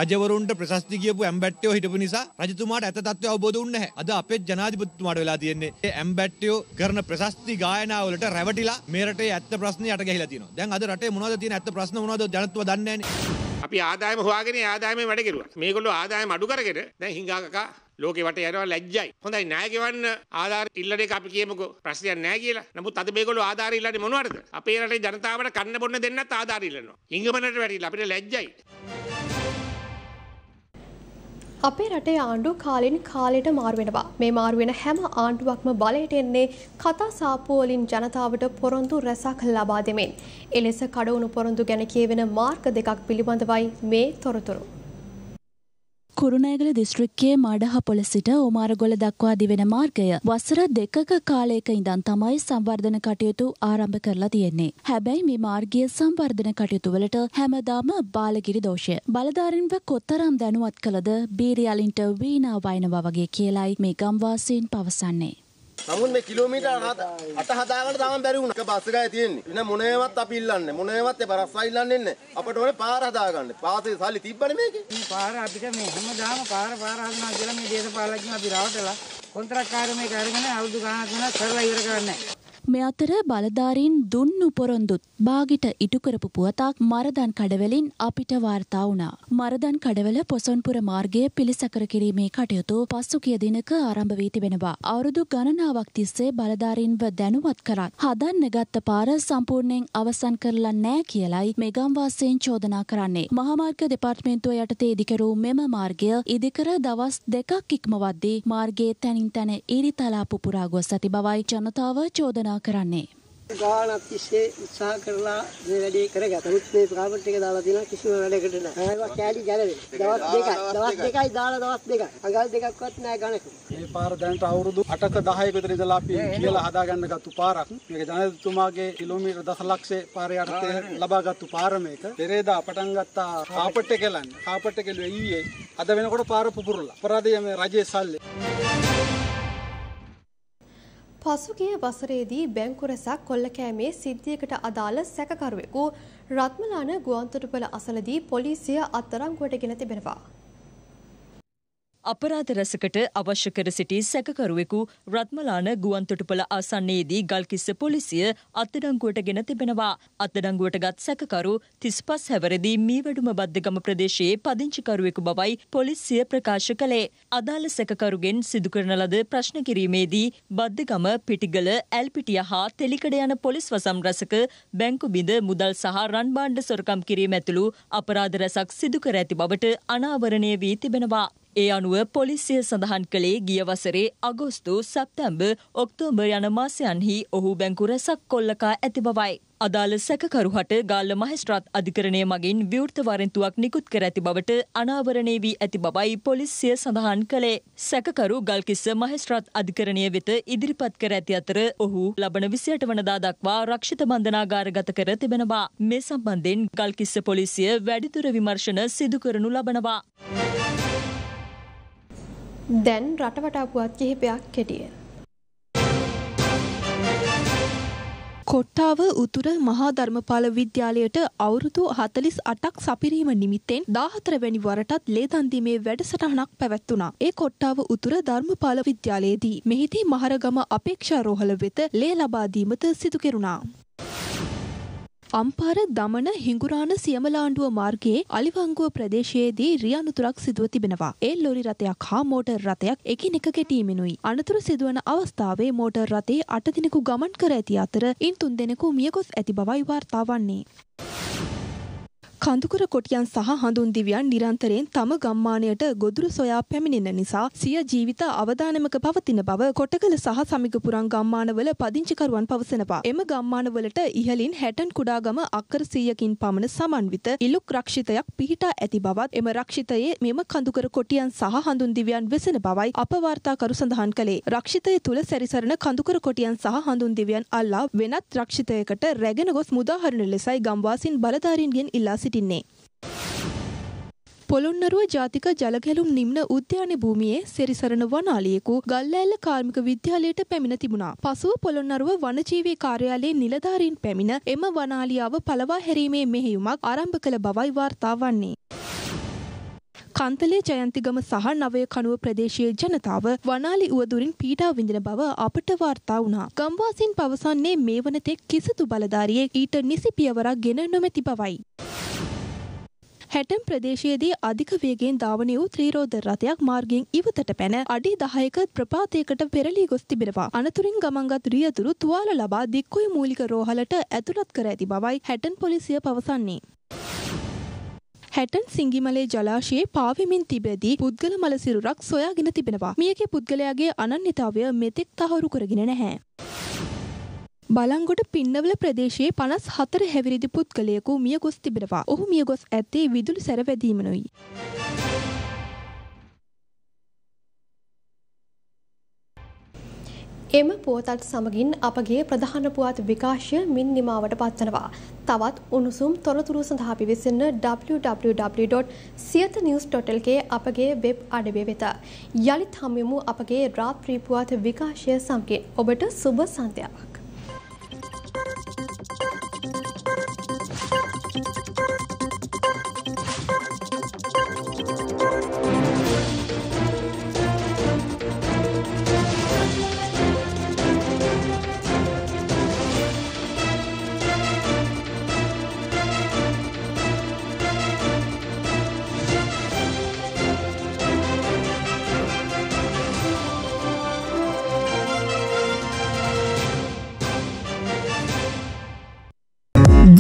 රජවරුන්ට ප්‍රශස්ති කියපු ඇම්බැට්ටෝ හිටපු නිසා රජතුමාට ඇත තත්ත්වය අවබෝධ වුන්නේ නැහැ. අද අපේ ජනාධිපතිතුමාට වෙලා තියෙන්නේ ඒ ඇම්බැට්ටෝ කරන ප්‍රශස්ති ගායනාවලට රැවටිලා මේ රටේ ඇත්ත ප්‍රශ්නේ යට ගහලා තියෙනවා. දැන් අද රටේ මොනවද තියෙන ඇත්ත ප්‍රශ්න මොනවද ජනත්ව දන්නේ නැහැනේ. අපි ආදායම හොයාගෙන ආදායම වැඩ කෙරුවා. මේගොල්ලෝ ආදායම අඩු කරගෙන දැන් හිඟාකකා ලෝකේ වට යනවා ලැජ්ජයි. හොඳයි ණය ගෙවන්න ආධාර ඉල්ලන එක අපි කියමුකෝ ප්‍රශ්නයක් නැහැ කියලා. නමුත් අද මේගොල්ලෝ ආධාර ඉල්ලන්නේ මොනවටද? අපේ රටේ ජනතාවට කන්න බොන්න දෙන්නත් ආධාර ඉල්ලනවා. හිඟමනට වැටිලා අපිට ලැජ්ජයි. අපේ රටේ ආණ්ඩු කාලින් කාලයට මාරුවෙනවා. මේ මාරුවෙන හැම ආණ්ඩුවක්ම බලයට එන්නේ කතා සාපුවලින් ජනතාවට පොරොන්දු රැසක් ලබා දෙමින්. එලෙස කඩවුණු පොරොන්දු ගැන කියවෙන මාර්ග දෙකක් පිළිබඳවයි මේ තොරතුරු. කුරුණෑගල දිස්ත්‍රික්කයේ මඩහපොළ සිට ඕමාරගොල දක්වා දිවෙන මාර්ගය වසර දෙකක කාලයක ඉඳන් තමයි සංවර්ධන කටයුතු ආරම්භ කරලා තියෙන්නේ. හැබැයි මේ මාර්ගය සංවර්ධන කටයුතු වලට හැමදාම බාලගිරි දෝෂය. බලධාරීන්ව කොතරම් දැනුවත් කළද බීරියලින්ට වීණා වයනවා වගේ කියලයි මේ ගම්වාසීන් පවසන්නේ. නමුත් මේ කිලෝමීටර් 8 හදාගන්න තාම බැරි වුණා. එක බස් එකයි තියෙන්නේ. වෙන මොනේවත් අපි ඉල්ලන්නේ. මොනේවත් ඒ බරස්සා ඉල්ලන්නේ නැහැ. අපට ඕනේ පාර හදාගන්න. පාසේ සල්ලි තිබ්බනේ මේකේ. මේ පාර අපිට මේ හැමදාම පාර පාර හදනවා කියලා මේ දේශපාලකයන් අපි රවටලා කොන්ත්‍රාත්කාරී මේක අරගෙන අවුරුදු ගාණක් වෙනස් කරලා ඉවර කරන්නේ නැහැ. මේ අතර බලධාරීන් දුන්නු පොරොන්දුත් බාගිට ඉටුකරපු පුවතක් මරදන් කඩවලින් අපිට වාර්තා වුණා. මරදන් කඩවල පොසොන්පුර මාර්ගය පිළිසකර කිරීමේ කටයුතු පස්සුකිය දිනක ආරම්භ වී තිබෙනවා. අවුරුදු ගණනාවක් තිස්සේ බලධාරීන්ව දැනුවත් කරත් හදන්න ගත්ත පාර සම්පූර්ණයෙන් අවසන් කරලා නෑ කියලයි මෙගම්වාසයෙන් චෝදනා කරන්නේ. මහාමාර්ග දෙපාර්තමේන්තුව යටතේ ඉදිකරූ මෙම මාර්ගය ඉදිකර දවස් දෙකක් ඉක්මවද්දී මාර්ගයේ තැනින් තැන ඉරිතලා පුපුරා ගොස් ඇති බවයි ජනතාව චෝදනා උත්සාහ කරන්නේ. ගානක් තිස්සේ උත්සාහ කරලා මේ වැඩේ කරගත්තා. මුත් මේ ප්‍රොපර්ටි එක දාලා තියෙනවා කිසිම වැඩකට නෑ. ඒවා කෑලි ගැලවෙන. දවස් දෙකයි, දවස් දෙකයි දාලා දවස් දෙකයි. අඟල් දෙකක්වත් නෑ ගණක. මේ පාර දැනට අවුරුදු 8ක 10ක විතර ඉඳලා අපි කියලා හදාගන්න ගත්තු පාරක්. මේක ජනාධිපතිතුමාගේ කිලෝමීටර් 10 ලක්ෂේ පාරේ යටතේ ලබාගත්තු පාර මේක. පෙරේදා පටන් ගත්ත කාපට් එක ලන්නේ. කාපට් එක ඊයේ අද වෙනකොට පාර පුපුරලා. අපරාධය මේ රජයේ සල්ලි. පසුගිය වසරේදී බැංකු රැසක් කොල්ලකෑමේ සිද්ධියකට අදාළ සැකකරුවෙකු රත්මලාන ගුවන්තොටුපළ අසලදී පොලිසිය අත්අඩංගුවට ගෙන තිබෙනවා. අපරාධ රැසකට අවශ්‍ය කර සිටි සැකකරුවෙකු රත්මලාන ගුවන්තොටුපළ ආසන්නයේදී ගල්කිස්ස පොලිසිය අත්අඩංගුවට ගෙන තිබෙනවා. අත්අඩංගුවට ගත් සැකකරු තිස්පස් හැවරදී මීවැඩුම බද්දගම ප්‍රදේශයේ පදිංචිකරුවෙකු බවයි පොලිසිය ප්‍රකාශ කළේ. අදාළ සැකකරුගෙන් සිදුකරන ලද ප්‍රශ්න කිරීමේදී බද්දගම පිටිගල ඇල්පිටිය හා තෙලිකඩ යන පොලිස් වසම් රැසක බැංකු බිඳ මුදල් සහ රන් බාණ්ඩ සොරකම් කිරීම ඇතුළු අපරාධ රැසක් සිදුකර ඇති බවට අනාවරණය වී තිබෙනවා. ඒ අනුව පොලිසිය සඳහන් කළේ ගිය වසරේ අගෝස්තු සැප්තැම්බර් ඔක්තෝබර් යන මාසයන්හි ඔහු බැංකු රැසක් කොල්ලකා ඇති බවයි. අදාළ සැකකරුහට ගාල්ල මහස්ත්‍රාත් අධිකරණය මගින් විවෘත වරෙන්තුවක් නිකුත් කර ඇති බවට අනාවරණය වී ඇති බවයි පොලිසිය සඳහන් කළේ. සැකකරු ගල්කිස්ස මහස්ත්‍රාත් අධිකරණය වෙත ඉදිරිපත් කර ඇති අතර ඔහු ලබන විසියට වනදා දක්වා රක්ෂිත බන්ධනාගාරගත කර තිබෙනවා. මේ සම්බන්ධයෙන් ගල්කිස්ස පොලිසිය වැඩිදුර විමර්ශන සිදු කරනු ලබනවා. දැන් රටවටා පුවත් කිහිපයක් කෙටියෙන්. කොට්ටාව උතුර මහා ධර්මපාල විද්‍යාලයට අවුරුදු හතලිස් අටක් සපිරීම නිමිත්තෙන් දාහතරවැනි වරටත් ලේදන්දීමේ වැඩසටහනක් පැවැත්වුණා. ඒ කොට්ටාව උතුර ධර්මපාල විද්‍යාලයේදී. මෙහිදී මහරගම අපේක්ෂාරෝහල වෙත ලේ ලබාදීමත සිදුකෙරුණා. අම්පාර දමන හිඟුරාණ සියමලාණ්ඩුව මාර්ගයේ අලිවංගුව ප්‍රදේශයේදී රිය අනතුරක් සිදුව තිබෙනවා. ඒ ලොරි රථයක් හා මෝටර් රථයක් එකිනෙක ගැටීමෙනුයි. අනතුරු සිදුවන අවස්ථාවේ මෝටර් රථයේ අට දිනෙකු ගමන් කර ඇති අතර ඉන් තුන් දෙනෙකු මියගොස් ඇති බවයි වාර්තා වන්නේ. කඳුකර කොටියන් සහ හඳුන් දිවියන් නිරන්තරයෙන් තම ගම්මානයට ගොදුරු සොයා පැමිණෙන නිසා සිය ජීවිත අවදානමක පවතින බව කොටකල සහ සමිගපුරන් ගම්මානවල පදිංචිකරුවන් පවසනවා. එම ගම්මානවලට ඉහලින් හැටන් කුඩාගම අක්කර සීයකින් පමණ සමන්විත ඉලුක් රක්ෂිතයක් පිහිටා ඇති බවත් එම රක්ෂිතයේ මෙම කඳුකර කොටියන් සහ හඳුන් දිවියන් වෙසෙන බවයි අප වාර්තාකරු සඳහන් කළේ. රක්ෂිතය තුළ සැරිසරන කඳුකර කොටියන් සහ හඳුන් දිවියන් අල්ලා වෙනත් රක්ෂිතයකට රැගෙන ගොස් මුදාහරණ ලෙසයි ගම්වාසින් බලධාරීන්ගෙන් ඉල්ලා සිටින්නේ. පොළොන්නරුව ජාතික ජලගැලුම් නිම්න උද්‍යාන භූමියේ සෙරිසරණ වනාලියෙකු ගල්ලෑල්ල කාර්මික විද්‍යාලයට පැමිණ තිබුණා. පසුව පොළොන්නරුව වනජීවී කාර්යාලයේ නිලධාරීන් පැමිණ එම වනාලියාව පළවා හැරීමේ මෙහෙයුමක් ආරම්භ කළ බවයි වාර්තා වන්නේ. කන්තලේ ජයන්තිගම සහ නවය කනුව ප්‍රදේශයේ ජනතාව වනාලි උවදුරින් පීඩා විඳින බව අපට වාර්තා වුණා. ගම්වාසීන් පවසන්නේ මේ වනතෙක් කිසිදු බලධාරියෙක් ඊට නිසි පියවරක් ගෙන නොමැති බවයි. හැටම් ප්‍රදේශයේදී අධික වේගෙන් ධාවනය වූ ත්‍රීරෝද රථයක් මාර්ගයෙන් ඉවතට පැන අඩි 10ක ප්‍රපාතයකට පෙරලී ගොස් තිබෙනවා. අනතුරින් ගමන්ගත් රියදුරු තුවාල ලබා දික්කොය මූලික රෝහලට ඇතුළත් කර ඇති බවයි හැටන් පොලිසිය පවසන්නේ. හැටන් සිංගිමලේ ජලාශයේ පාවිමින් තිබෙදී පුද්ගල මල සිරුරක් සොයාගෙන තිබෙනවා. මියගේ පුද්ගලයාගේ අනන්‍යතාවය මෙතෙක් තහවුරු කරගෙන නැහැ. බලංගොඩ පින්නවල ප්‍රදේශයේ පනස් හතර හැවිරිදි පුද්ගලයකු මිය ගොස් තිබෙනවා. ඔහු මිය ගොස් ඇත්තේ විදුලි සැරවැදීම නොයි. එම පුවතත් සමගින් අපගේ ප්‍රධාන පුවත් විකාශය මින් නිමාවට පත්වනවා. තවත් උණුසුම් තොරතුරු සඳහා පිවිසන්න www.siyathanews.lk අපගේ වෙබ් අඩවිය වෙත. යළිත් හමුවෙමු අපගේ රාත්‍රී පුවත් විකාශය සමගින්. ඔබට සුබ සන්ධ්‍යාවක්.